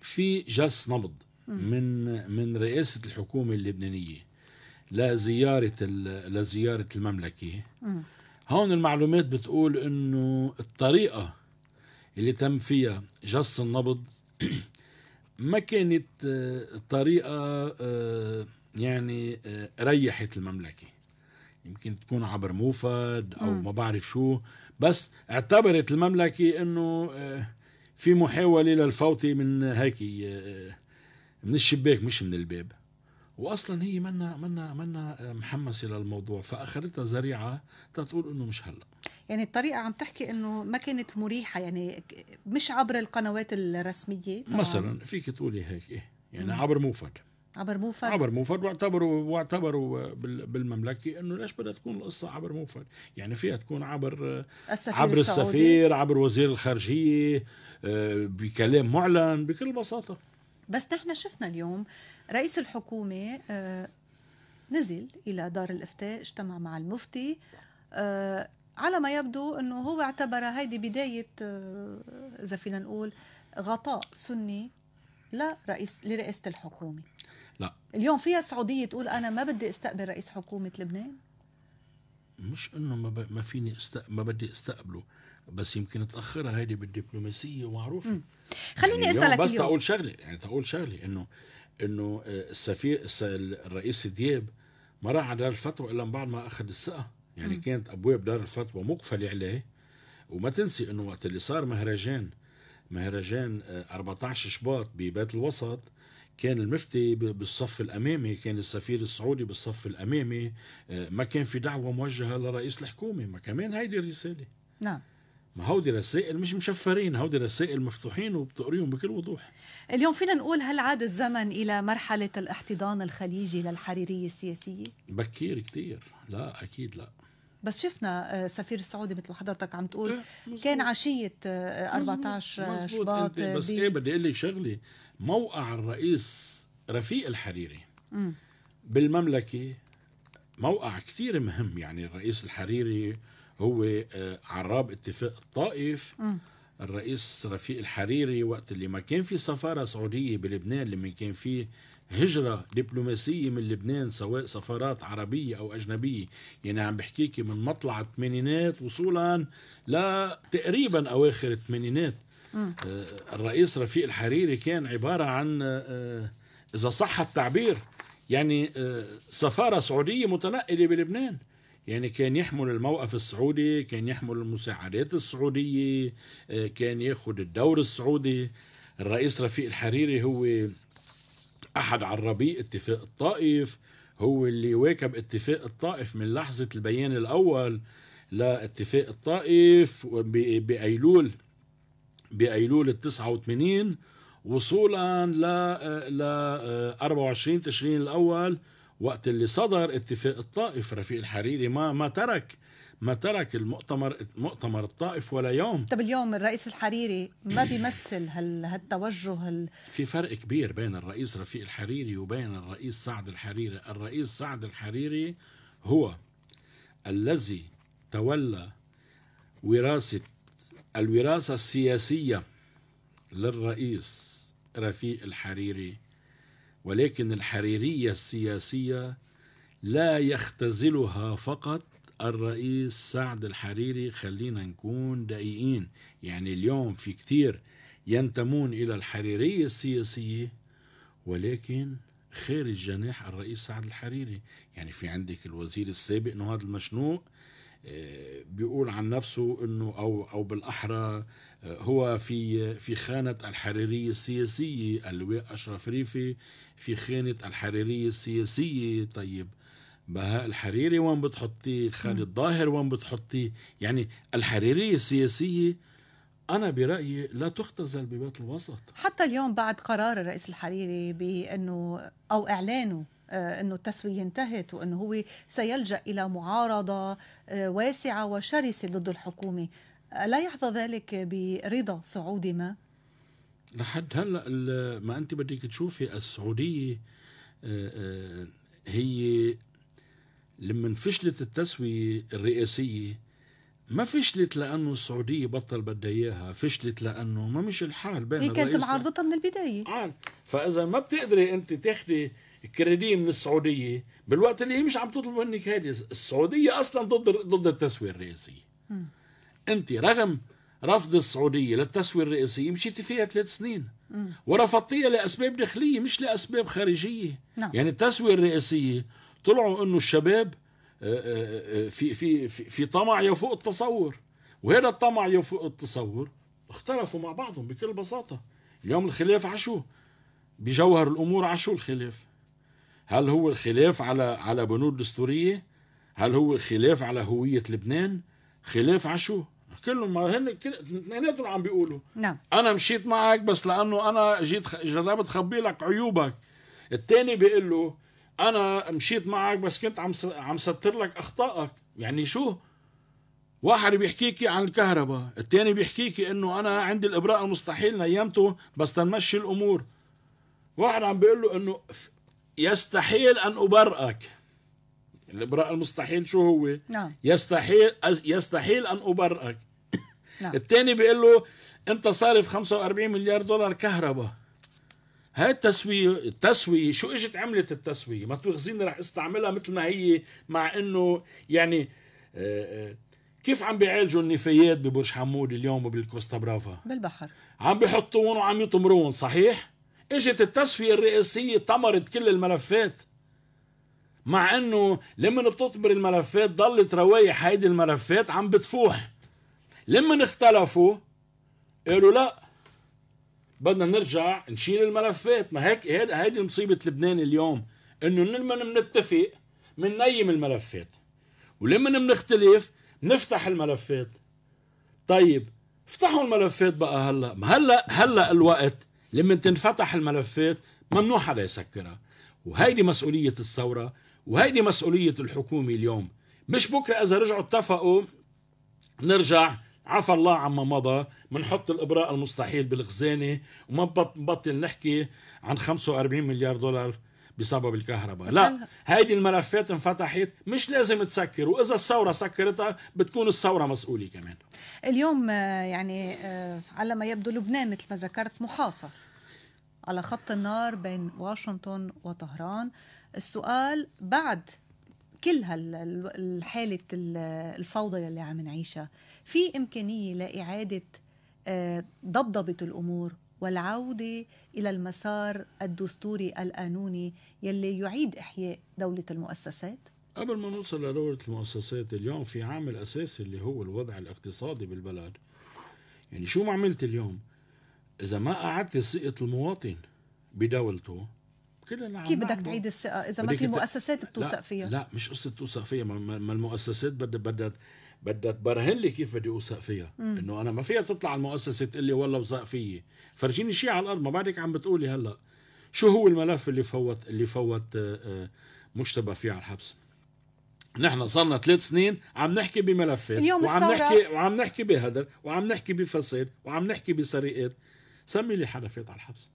في جس نبض من من رئاسة الحكومة اللبنانية لزيارة لزيارة المملكة هون المعلومات بتقول انه الطريقة اللي تم فيها جص النبض ما كانت آه، طريقة آه، يعني آه، ريحت المملكة يمكن تكون عبر موفد او ما بعرف شو بس اعتبرت المملكة انه في محاولة للفوتي من هيك من الشباك مش من الباب واصلا هي منا منا منا آه، محمسه للموضوع فاخذتها ذريعه تقول انه مش هلا يعني الطريقه عم تحكي انه ما كانت مريحه يعني مش عبر القنوات الرسميه طبعا. مثلا فيك تقولي هيك إيه؟ يعني مم. عبر موفد عبر موفد عبر موفد واعتبروا واعتبروا آه، بالمملكه انه ليش بدها تكون القصه عبر موفد؟ يعني فيها تكون عبر آه، السفير عبر السعودي. السفير عبر وزير الخارجيه بكلام معلن بكل بساطه بس نحن شفنا اليوم رئيس الحكومة آه، نزل إلى دار الإفتاء اجتمع مع المفتي آه، على ما يبدو أنه هو اعتبر هيدي بداية آه، إذا فينا نقول غطاء سني لرئيس لرئاسة الحكومة لا اليوم فيها السعودية تقول أنا ما بدي استقبل رئيس حكومة لبنان مش انه ما, ب... ما فيني است... ما بدي استقبله بس يمكن تاخرها هيدي بالدبلوماسيه معروفه خليني يعني اسالك بس تقول شغله يعني تقول شغله انه انه آه، السفير الرئيس دياب ما راح على دار الفتوى الا بعد ما اخذ الثقه يعني م. كانت ابواب دار الفتوى مقفله عليه وما تنسي انه وقت اللي صار مهرجان مهرجان 14 آه، شباط ببيت الوسط كان المفتي بالصف الامامي كان السفير السعودي بالصف الامامي آه، ما كان في دعوه موجهه لرئيس الحكومه ما كمان هيدي الرساله نعم ما هودي رسائل مش مشفرين هودي رسائل مفتوحين وبتقريهم بكل وضوح اليوم فينا نقول هل عاد الزمن إلى مرحلة الاحتضان الخليجي للحريرية السياسية؟ بكير كتير لا أكيد لا بس شفنا آه، سفير السعودي مثل حضرتك عم تقول إيه، كان عشية 14 آه، مزبوط. مزبوط. شباط انت بس ايه بدي اقول لك شغله موقع الرئيس رفيق الحريري م. بالمملكه موقع كثير مهم يعني الرئيس الحريري هو آه، عراب اتفاق الطائف الرئيس رفيق الحريري وقت اللي ما كان في سفارة سعودية بلبنان لما كان في هجرة دبلوماسية من لبنان سواء سفارات عربية أو أجنبية يعني عم بحكيك من مطلع الثمانينات وصولا لتقريبا أواخر الثمانينات آه، الرئيس رفيق الحريري كان عبارة عن آه، إذا صح التعبير يعني سفارة سعودية متنقلة بلبنان يعني كان يحمل الموقف السعودي كان يحمل المساعدات السعودية آه، كان ياخد الدور السعودي الرئيس رفيق الحريري هو أحد عربي اتفاق الطائف هو اللي واكب اتفاق الطائف من لحظة البيان الأول لاتفاق الطائف بأيلول بأيلول ال 89 وصولا ل ل 24 آه، تشرين الأول وقت اللي صدر اتفاق الطائف رفيق الحريري ما ما ترك ما ترك المؤتمر مؤتمر الطائف ولا يوم طب اليوم الرئيس الحريري ما بيمثل هال هالتوجه هال... في فرق كبير بين الرئيس رفيق الحريري وبين الرئيس سعد الحريري الرئيس سعد الحريري هو الذي تولى وراثة الوراثة السياسية للرئيس رفيق الحريري ولكن الحريرية السياسية لا يختزلها فقط الرئيس سعد الحريري خلينا نكون دقيقين يعني اليوم في كثير ينتمون إلى الحريرية السياسية ولكن خارج جناح الرئيس سعد الحريري يعني في عندك الوزير السابق نهاد المشنوق بيقول عن نفسه انه او او بالاحرى هو في في خانه الحريريه السياسيه اللواء اشرف ريفي في خانه الحريريه السياسيه طيب بهاء الحريري وين بتحطيه خالد ظاهر وين بتحطيه يعني الحريريه السياسيه أنا برأيي لا تختزل ببيت الوسط حتى اليوم بعد قرار الرئيس الحريري بأنه أو إعلانه آه، انه التسويه انتهت وانه هو سيلجا الى معارضه آه، واسعه وشرسه ضد الحكومه آه، لا يحظى ذلك برضا سعودي ما لحد هلا ما انت بدك تشوفي السعوديه هي لما فشلت التسويه الرئاسيه ما فشلت لانه السعوديه بطل بدها اياها، فشلت لانه ما مش الحال بين هي كانت معارضتها من البدايه فاذا ما بتقدري انت تاخذي الكنديه من السعوديه بالوقت اللي هي مش عم تطلب منك هذه السعوديه اصلا ضد ضد التسويه الرئاسيه انت رغم رفض السعوديه للتسويه الرئاسيه مشيت فيها ثلاث سنين ورفضتيها لاسباب داخليه مش لاسباب خارجيه نعم. يعني التسويه الرئاسيه طلعوا انه الشباب آه، آه، آه، في في في طمع يفوق التصور وهذا الطمع يفوق التصور اختلفوا مع بعضهم بكل بساطه اليوم الخلاف عشو بجوهر الامور عشو الخلاف هل هو الخلاف على على بنود دستوريه هل هو خلاف على هويه لبنان خلاف على شو كلهم ما هن اثنيناتهم عم بيقولوا نعم انا مشيت معك بس لانه انا جيت جربت خبي لك عيوبك الثاني بيقول له انا مشيت معك بس كنت عم عم ستر لك اخطائك يعني شو واحد بيحكيكي عن الكهرباء الثاني بيحكيكي انه انا عندي الابراء المستحيل نيمته بس تنمشي الامور واحد عم بيقول له انه يستحيل أن أبرئك الإبراء المستحيل شو هو؟ نعم. يستحيل يستحيل أن أبرئك نعم. الثاني بيقول له أنت صارف 45 مليار دولار كهرباء هاي التسوية التسوية شو اجت عملت التسوية ما تخزيني رح استعملها مثل ما هي مع انه يعني آه، آه، كيف عم بيعالجوا النفايات ببرج حمود اليوم وبالكوستا برافا؟ بالبحر عم بيحطوهم وعم يطمروهم صحيح؟ اجت التصفية الرئاسية طمرت كل الملفات مع انه لما بتطمر الملفات ضلت روايح هيدي الملفات عم بتفوح لما اختلفوا قالوا لا بدنا نرجع نشيل الملفات ما هيك هيدي مصيبة لبنان اليوم انه لما بنتفق بننيم الملفات ولما بنختلف بنفتح الملفات طيب افتحوا الملفات بقى هلا هلا هلا الوقت لما تنفتح الملفات ممنوع حدا يسكرها وهيدي مسؤولية الثورة وهيدي مسؤولية الحكومة اليوم مش بكرة إذا رجعوا اتفقوا نرجع عفى الله عما مضى بنحط الإبراء المستحيل بالخزانة وما بنبطل نحكي عن 45 مليار دولار بسبب الكهرباء لا هيدي الملفات انفتحت مش لازم تسكر واذا الثوره سكرتها بتكون الثوره مسؤوله كمان اليوم آه، يعني آه، على ما يبدو لبنان مثل ما ذكرت محاصر على خط النار بين واشنطن وطهران السؤال بعد كل حالة الفوضى اللي عم نعيشها في إمكانية لإعادة آه، ضبضبة الأمور والعودة إلى المسار الدستوري القانوني يلي يعيد إحياء دولة المؤسسات؟ قبل ما نوصل لدولة المؤسسات اليوم في عامل أساسي اللي هو الوضع الاقتصادي بالبلد يعني شو ما عملت اليوم اذا ما قعدت ثقه المواطن بدولته كلنا نعم، كيف بدك تعيد الثقه اذا ما في مؤسسات بتوثق فيها لا مش قصه توثق فيها ما المؤسسات بدها بدها بدها تبرهن لي كيف بدي اوثق فيها انه انا ما فيها تطلع على المؤسسه تقول لي والله وثق فيي فرجيني شيء على الارض ما بعدك عم بتقولي هلا شو هو الملف اللي فوت اللي فوت آه، آه، مشتبه فيه على الحبس نحن صرنا ثلاث سنين عم نحكي بملفات وعم نحكي وعم نحكي بهدر وعم نحكي بفساد وعم نحكي بسرقات سمي لي حدا فات على الحبس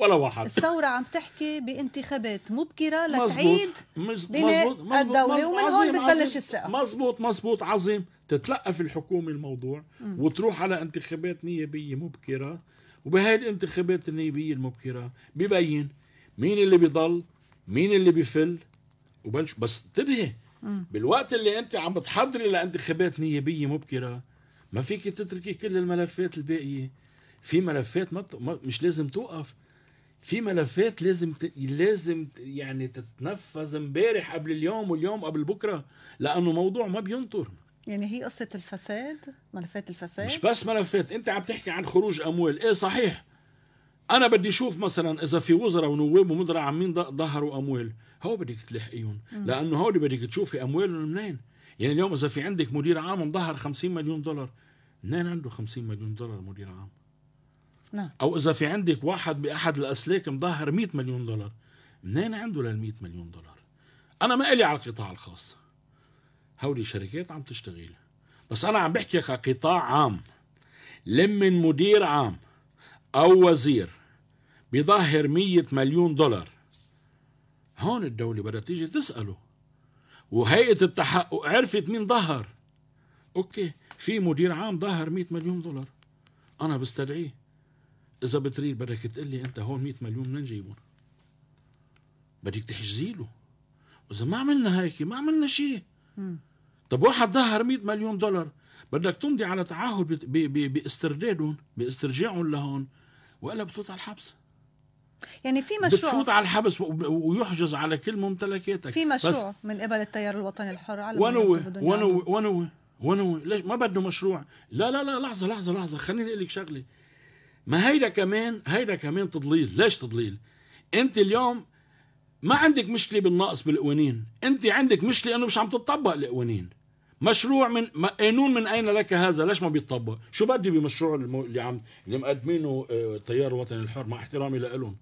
ولا واحد الثورة عم تحكي بانتخابات مبكرة لتعيد بناء الدولة ومن هون بتبلش السقف مزبوط مزبوط عظيم تتلقى في الحكومة الموضوع م. وتروح على انتخابات نيابية مبكرة وبهاي الانتخابات النيابية المبكرة ببين مين اللي بيضل مين اللي بيفل وبلش بس انتبهي بالوقت اللي انت عم بتحضري لانتخابات نيابية مبكرة ما فيك تتركي كل الملفات الباقية في ملفات ما مش لازم توقف في ملفات لازم ت... لازم يعني تتنفذ امبارح قبل اليوم واليوم قبل بكره لانه موضوع ما بينطر يعني هي قصه الفساد ملفات الفساد مش بس ملفات انت عم تحكي عن خروج اموال ايه صحيح انا بدي اشوف مثلا اذا في وزراء ونواب ومدراء عمين ظهروا اموال هو بدك تلحقيهم لانه هو بدك تشوفي اموالهم منين يعني اليوم اذا في عندك مدير عام مظهر 50 مليون دولار منين عنده 50 مليون دولار مدير عام نعم. او اذا في عندك واحد باحد الاسلاك مظهر 100 مليون دولار منين عنده لل 100 مليون دولار انا ما الي على القطاع الخاص هولي شركات عم تشتغل بس انا عم بحكي كقطاع عام لمن مدير عام او وزير بظهر 100 مليون دولار هون الدولة بدها تيجي تسأله وهيئة التحقق عرفت مين ظهر اوكي في مدير عام ظهر 100 مليون دولار انا بستدعيه اذا بتريد بدك تقول لي انت هون 100 مليون من جايبهم؟ بدك تحجزي له واذا ما عملنا هيك ما عملنا شيء طب واحد ظهر 100 مليون دولار بدك تمضي على تعهد باستردادهم باسترجاعهم لهون والا بتفوت على الحبس يعني في مشروع بتفوت على الحبس ويحجز على كل ممتلكاتك في مشروع من قبل التيار الوطني الحر على ونوي ونوي ونوي ونوي ليش ما بده مشروع لا لا لا لحظه لحظه لحظه خليني اقول لك شغله ما هيدا كمان هيدا كمان تضليل ليش تضليل انت اليوم ما عندك مشكله بالنقص بالقوانين انت عندك مشكله انه مش عم تطبق القوانين مشروع من قانون من اين لك هذا ليش ما بيتطبق شو بدي بمشروع اللي عم اللي مقدمينه التيار آه، الوطني الحر مع احترامي لهم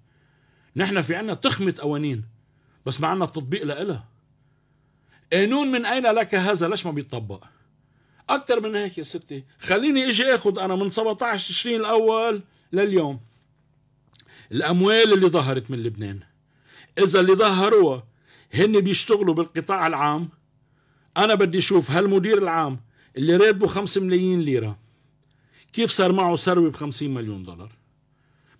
نحن في عنا تخمه قوانين بس ما عنا تطبيق لها قانون من اين لك هذا ليش ما بيتطبق اكثر من هيك يا ستي خليني اجي اخذ انا من 17 تشرين الاول لليوم الأموال اللي ظهرت من لبنان إذا اللي ظهروها هن بيشتغلوا بالقطاع العام أنا بدي أشوف هالمدير العام اللي راتبه 5 ملايين ليرة كيف صار معه ثروة ب 50 مليون دولار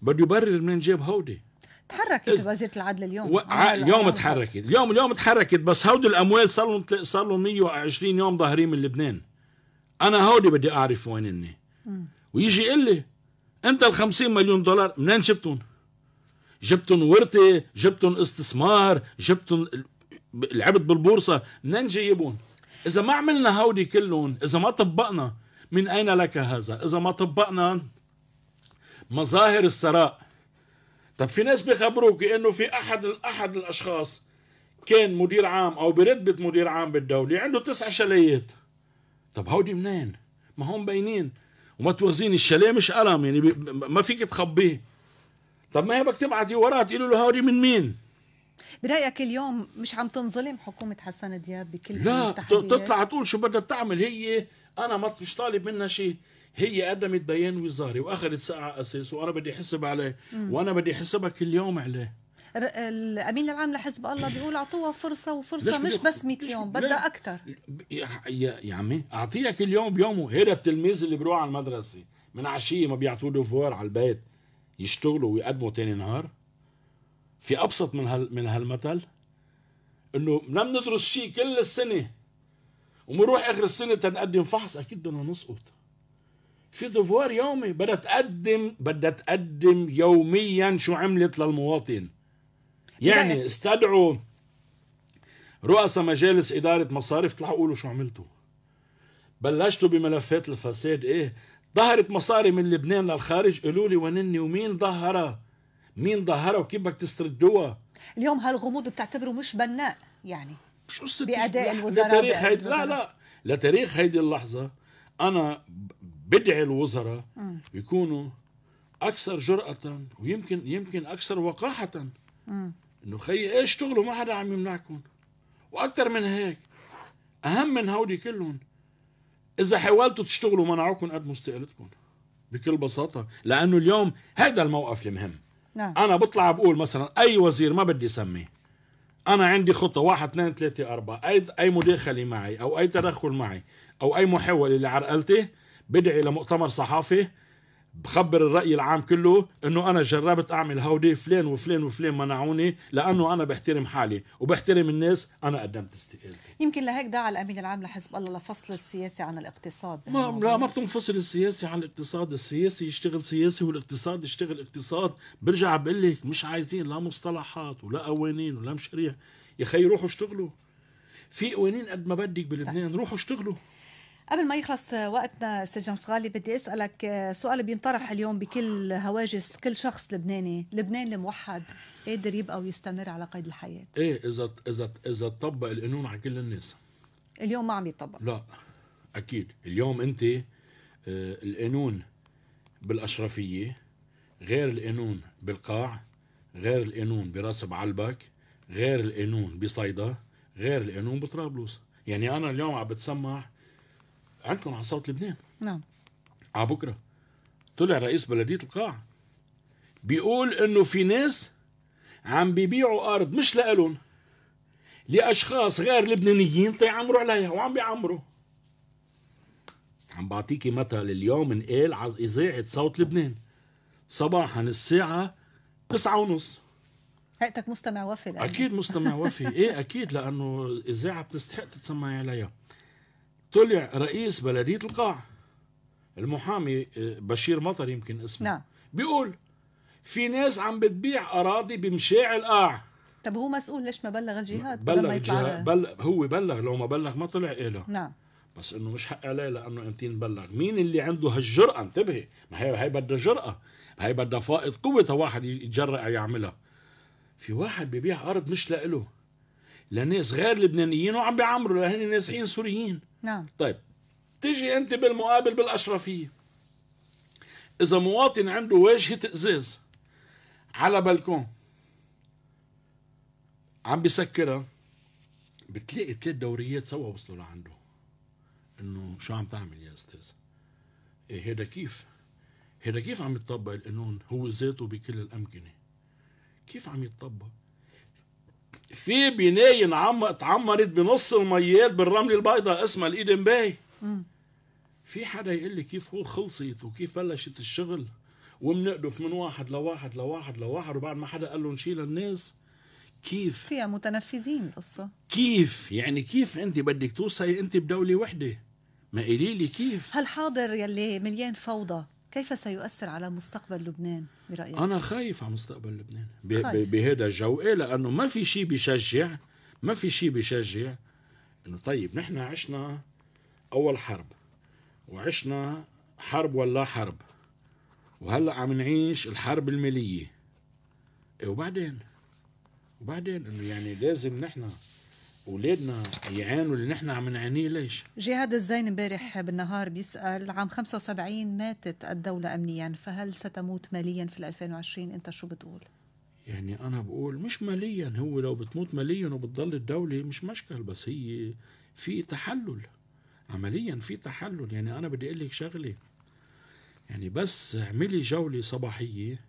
بده يبرر منين جاب هودي تحركت وزيره العدل اليوم و... ع... اليوم تحركت اليوم اليوم تحركت بس هودي الاموال صار لهم صار لهم 120 يوم ظاهرين من لبنان انا هودي بدي اعرف وين اني ويجي يقول لي انت ال 50 مليون دولار منين جبتهم؟ جبتهم ورثه، جبتهم استثمار، جبتهم لعبت بالبورصه، منين جايبهم؟ اذا ما عملنا هودي كلهم، اذا ما طبقنا من اين لك هذا؟ اذا ما طبقنا مظاهر الثراء طب في ناس بيخبروك انه في احد احد الاشخاص كان مدير عام او برتبه مدير عام بالدوله عنده تسع شليات طب هودي منين؟ ما هم باينين وما توزيني الشاليه مش قلم يعني ما فيك تخبيه طب ما هي بدك تبعتي وراه تقولي له هوري من مين برايك اليوم مش عم تنظلم حكومه حسن دياب بكل لا تطلع تقول شو بدها تعمل هي انا مش طالب منها شيء هي قدمت بيان وزاري واخذت ساعه اساس وانا بدي احسب عليه وانا بدي احسبها كل يوم عليه الامين العام لحزب الله بيقول اعطوها فرصه وفرصه مش بس 100 يوم بدها اكثر يا, يا عمي اعطيها كل يوم بيومه هيدا التلميذ اللي بيروح على المدرسه من عشيه ما بيعطوه دفوار على البيت يشتغلوا ويقدموا تاني نهار في ابسط من هال من هالمثل انه ما بندرس شيء كل السنه وبنروح اخر السنه تنقدم فحص اكيد بدنا نسقط في دفوار يومي بدها تقدم بدها تقدم يوميا شو عملت للمواطن يعني استدعوا رؤساء مجالس إدارة مصارف طلعوا قولوا شو عملتوا بلشتوا بملفات الفساد إيه ظهرت مصاري من لبنان للخارج قالوا لي ونني ومين ظهرها مين ظهرها وكيف بدك تستردوها اليوم هالغموض بتعتبره مش بناء يعني شو قصة بأداء الوزراء لتاريخ هيدي لا لا لتاريخ هيدي اللحظة أنا بدعي الوزراء يكونوا أكثر جرأة ويمكن يمكن أكثر وقاحة انه خي اشتغلوا ما حدا عم يمنعكم واكثر من هيك اهم من هودي كلهم اذا حاولتوا تشتغلوا منعوكم قد مستقلتكم بكل بساطه لانه اليوم هذا الموقف المهم نعم. انا بطلع بقول مثلا اي وزير ما بدي سميه انا عندي خطه واحد اثنين ثلاثه اربعه اي اي مداخله معي او اي تدخل معي او اي محاوله لعرقلتي بدعي لمؤتمر صحافي بخبر الرأي العام كله انه انا جربت اعمل هودي فلان وفلان وفلان منعوني لانه انا بحترم حالي وبحترم الناس انا قدمت استقالتي يمكن لهيك دعا الامين العام لحزب الله لفصل السياسي عن الاقتصاد ما لا ما بتنفصل السياسي عن الاقتصاد السياسي يشتغل سياسي والاقتصاد يشتغل اقتصاد برجع بقول لك مش عايزين لا مصطلحات ولا قوانين ولا مشاريع يا خي روحوا اشتغلوا في قوانين قد ما بدك بلبنان طيب. روحوا اشتغلوا قبل ما يخلص وقتنا سجن فغالي بدي اسالك آه، سؤال بينطرح اليوم بكل هواجس كل شخص لبناني، لبنان الموحد قادر يبقى ويستمر على قيد الحياه. ايه اذا اذا اذا طبق القانون على كل الناس. اليوم ما عم يطبق. لا اكيد، اليوم انت آه، القانون بالاشرفيه غير القانون بالقاع غير القانون براس بعلبك غير القانون بصيدا غير القانون بطرابلس يعني انا اليوم عم بتسمح عندكم على صوت لبنان نعم على آه، بكرة طلع رئيس بلدية القاع بيقول انه في ناس عم بيبيعوا ارض مش لالهم لاشخاص غير لبنانيين تيعمروا عليها وعم بيعمروا عم بعطيكي مثل اليوم نقال على اذاعه صوت لبنان صباحا الساعه تسعة ونص هيئتك مستمع وفي اكيد مستمع وفي ايه اكيد لانه اذاعه بتستحق تتسمعي عليها طلع رئيس بلديه القاع المحامي آه، بشير مطر يمكن اسمه نعم بيقول في ناس عم بتبيع اراضي بمشاع القاع طب هو مسؤول ليش ما بلغ الجهات بلغ الجهات بل هو بلغ لو ما بلغ ما طلع إله نعم بس انه مش حق عليه لانه امتين بلغ مين اللي عنده هالجرأه انتبهي ما هي هي بدها جرأه هي بدها فائض قوه واحد يتجرأ يعملها في واحد ببيع ارض مش لإله لناس غير لبنانيين وعم بيعمروا لهن نازحين سوريين نعم طيب تجي انت بالمقابل بالاشرفيه اذا مواطن عنده واجهه ازاز على بلكون عم بسكرها بتلاقي ثلاث دوريات سوا وصلوا لعنده انه شو عم تعمل يا استاذ؟ ايه هيدا كيف؟ هيدا كيف عم يتطبق القانون هو ذاته بكل الامكنه؟ كيف عم يتطبق؟ في بناية نعم- اتعمرت بنص الميات بالرمل البيضاء اسمها الايدن باي في حدا يقول لي كيف هو خلصت وكيف بلشت الشغل ومنقدف من واحد لواحد لواحد لواحد وبعد ما حدا قال له نشيل الناس كيف فيها متنفذين القصة كيف يعني كيف انت بدك توصي انت بدولة وحدة ما قولي لي كيف هالحاضر يلي مليان فوضى كيف سيؤثر على مستقبل لبنان برأيك؟ أنا خايف على مستقبل لبنان بهذا الجو إيه لأنه ما في شيء بيشجع ما في شيء بيشجع إنه طيب نحن عشنا أول حرب وعشنا حرب ولا حرب وهلا عم نعيش الحرب المالية إيه وبعدين وبعدين إنه يعني لازم نحن اولادنا يعانوا اللي نحن عم نعانيه ليش؟ جهاد الزين امبارح بالنهار بيسال عام 75 ماتت الدوله امنيا فهل ستموت ماليا في 2020 انت شو بتقول؟ يعني انا بقول مش ماليا هو لو بتموت ماليا وبتضل الدوله مش مشكل بس هي في تحلل عمليا في تحلل يعني انا بدي اقول لك شغله يعني بس اعملي جوله صباحيه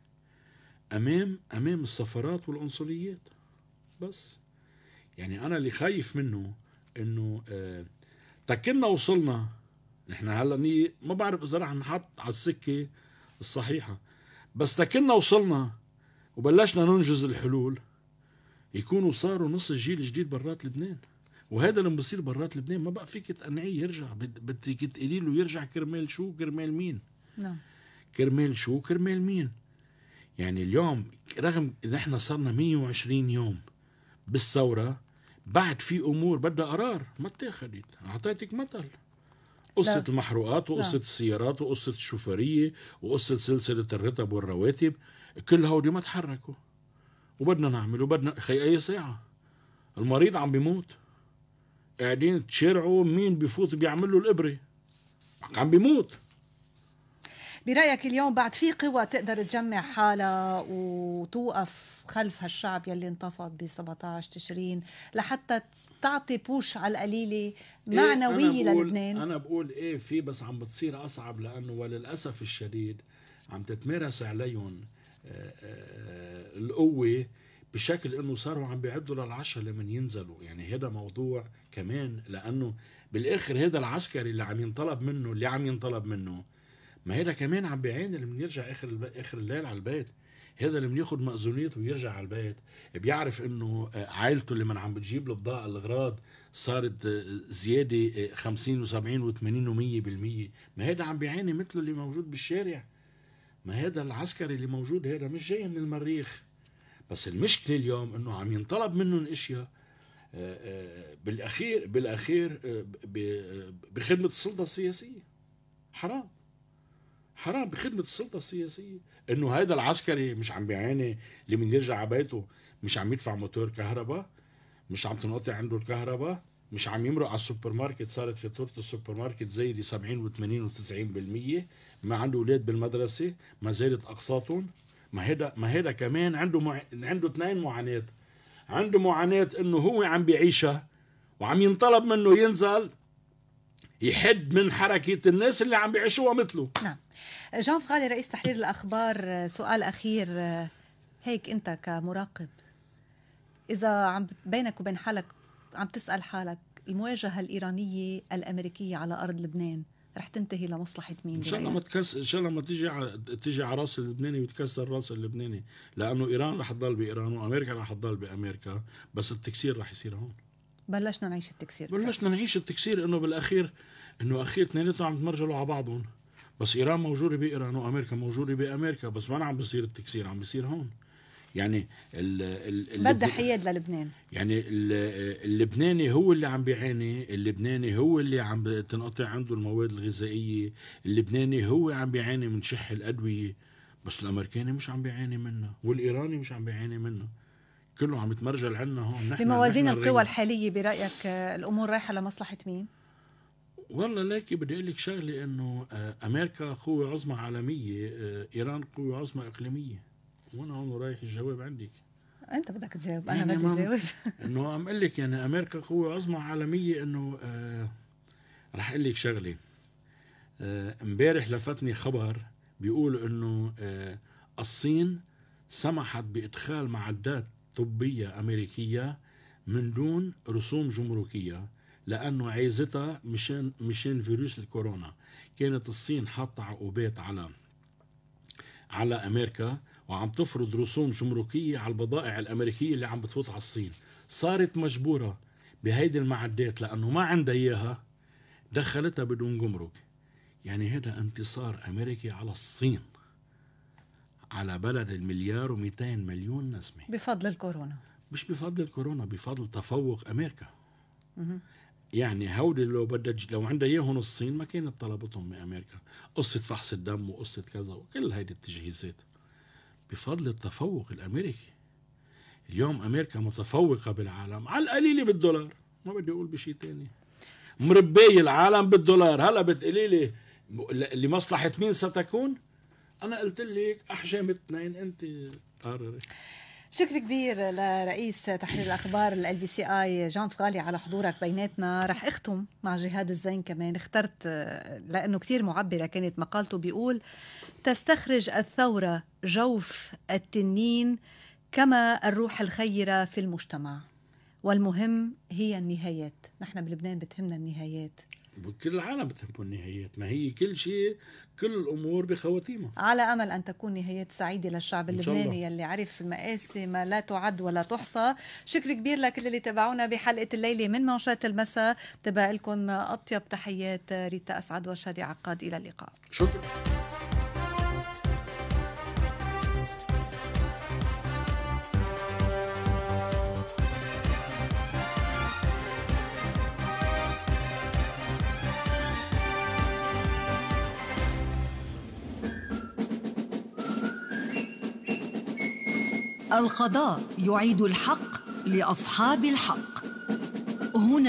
امام امام السفارات والقنصليات بس يعني انا اللي خايف منه انه آه، تا كنا وصلنا نحن هلا ما بعرف اذا رح نحط على السكه الصحيحه بس تا كنا وصلنا وبلشنا ننجز الحلول يكونوا صاروا نص الجيل الجديد برات لبنان وهذا اللي بصير برات لبنان ما بقى فيك تقنعيه يرجع بدك تقولي له يرجع كرمال شو كرمال مين نعم كرمال شو كرمال مين يعني اليوم رغم نحن صرنا 120 يوم بالثوره بعد في امور بدها قرار ما اتاخذت اعطيتك مثل قصة لا. المحروقات وقصة لا. السيارات وقصة الشوفرية وقصة سلسلة الرتب والرواتب كل هودي ما تحركوا وبدنا نعمل وبدنا خي أي ساعة المريض عم بيموت قاعدين تشرعوا مين بفوت بيعمل له الإبرة عم بيموت برايك اليوم بعد في قوى تقدر تجمع حالها وتوقف خلف هالشعب يلي انتفض ب 17 تشرين لحتى تعطي بوش على القليله إيه، معنويه إيه للبنان انا بقول ايه في بس عم بتصير اصعب لانه وللاسف الشديد عم تتمارس عليهم آه، آه، القوه بشكل انه صاروا عم بيعدوا للعشرة لما ينزلوا يعني هذا موضوع كمان لانه بالاخر هذا العسكري اللي عم ينطلب منه اللي عم ينطلب منه ما هيدا كمان عم بيعين اللي بنرجع يرجع اخر الب... اخر الليل على البيت هذا اللي بياخذ مأذونيته ويرجع على البيت بيعرف انه آه، عائلته اللي من عم بتجيب له بضاعة الاغراض صارت آه، زيادة 50 و70 و80 و100% ما هذا عم بيعاني مثله اللي موجود بالشارع ما هذا العسكري اللي موجود هذا مش جاي من المريخ بس المشكلة اليوم انه عم ينطلب منهم اشياء آه، بالاخير بالاخير بخدمة السلطة السياسية حرام حرام بخدمه السلطه السياسيه انه هذا العسكري مش عم بيعاني اللي من يرجع عبيته مش عم يدفع موتور كهرباء مش عم تنقطع عنده الكهرباء مش عم يمرق على السوبر ماركت صارت فاتوره السوبر ماركت زايده 70 و80 و90% ما عنده اولاد بالمدرسه ما زالت اقساطهم ما هيدا ما هيدا كمان عنده مع... عنده اثنين معاناه عنده معاناه انه هو عم بيعيشها وعم ينطلب منه ينزل يحد من حركة الناس اللي عم بيعيشوها مثله نعم جان فغالي رئيس تحرير الأخبار سؤال أخير هيك أنت كمراقب إذا عم بينك وبين حالك عم تسأل حالك المواجهة الإيرانية الأمريكية على أرض لبنان رح تنتهي لمصلحة مين؟ إن شاء الله ما تكس... إن شاء الله ما تيجي ع... تيجي على راس اللبناني ويتكسر راس اللبناني، لأنه إيران رح تضل بإيران وأمريكا رح تضل بأمريكا، بس التكسير رح يصير هون. بلشنا نعيش التكسير بلشنا نعيش التكسير انه بالاخير انه اخير اثنيناتهم عم يتمرجلوا على بعضهم بس ايران موجوده بايران وامريكا موجوده بامريكا بس وين عم بيصير التكسير عم بيصير هون يعني ال ال بدها حياد للبنان يعني اللبناني هو اللي عم بيعاني اللبناني هو اللي عم تنقطع عنده المواد الغذائيه اللبناني هو عم بيعاني من شح الادويه بس الامريكاني مش عم بيعاني منها والايراني مش عم بيعاني منها كله عم يتمرجل عنا هون نحن بموازين القوى الحاليه برايك آه، الامور رايحه لمصلحه مين؟ والله لكن بدي اقول لك شغله انه آه، امريكا قوه عظمى عالميه آه، ايران قوه عظمى اقليميه وانا هون رايح الجواب عندك انت بدك تجاوب انا يعني بدي اجاوب انه عم اقول لك يعني امريكا قوه عظمى عالميه انه رح اقول لك شغله امبارح لفتني خبر بيقول انه الصين سمحت بادخال معدات طبية أمريكية من دون رسوم جمركية لأنه عايزتها مشان مشان فيروس الكورونا كانت الصين حاطة عقوبات على على أمريكا وعم تفرض رسوم جمركية على البضائع الأمريكية اللي عم بتفوت على الصين صارت مجبورة بهيدي المعدات لأنه ما عندها إياها دخلتها بدون جمرك يعني هذا انتصار أمريكي على الصين على بلد المليار و200 مليون نسمه بفضل الكورونا مش بفضل الكورونا بفضل تفوق امريكا مه. يعني هول لو بدها لو عندها اياهم الصين ما كانت طلبتهم من امريكا قصه فحص الدم وقصه كذا وكل هيدي التجهيزات بفضل التفوق الامريكي اليوم امريكا متفوقه بالعالم على القليله بالدولار ما بدي اقول بشيء تاني مربي العالم بالدولار هلا بتقولي لي لمصلحه مين ستكون انا قلت لك احجام اثنين انت قرري شكر كبير لرئيس تحرير الاخبار ال بي سي اي جان فغالي على حضورك بيناتنا رح اختم مع جهاد الزين كمان اخترت لانه كثير معبره كانت مقالته بيقول تستخرج الثوره جوف التنين كما الروح الخيره في المجتمع والمهم هي النهايات نحن بلبنان بتهمنا النهايات كل العالم بتحبوا النهايات ما هي كل شيء كل الامور بخواتيمها على امل ان تكون نهايات سعيده للشعب اللبناني يلي عرف مآسي ما لا تعد ولا تحصى شكر كبير لكل اللي تابعونا بحلقه الليله من منشات المساء تبقى لكم اطيب تحيات ريتا اسعد وشادي عقاد الى اللقاء شكرا القضاء يعيد الحق لاصحاب الحق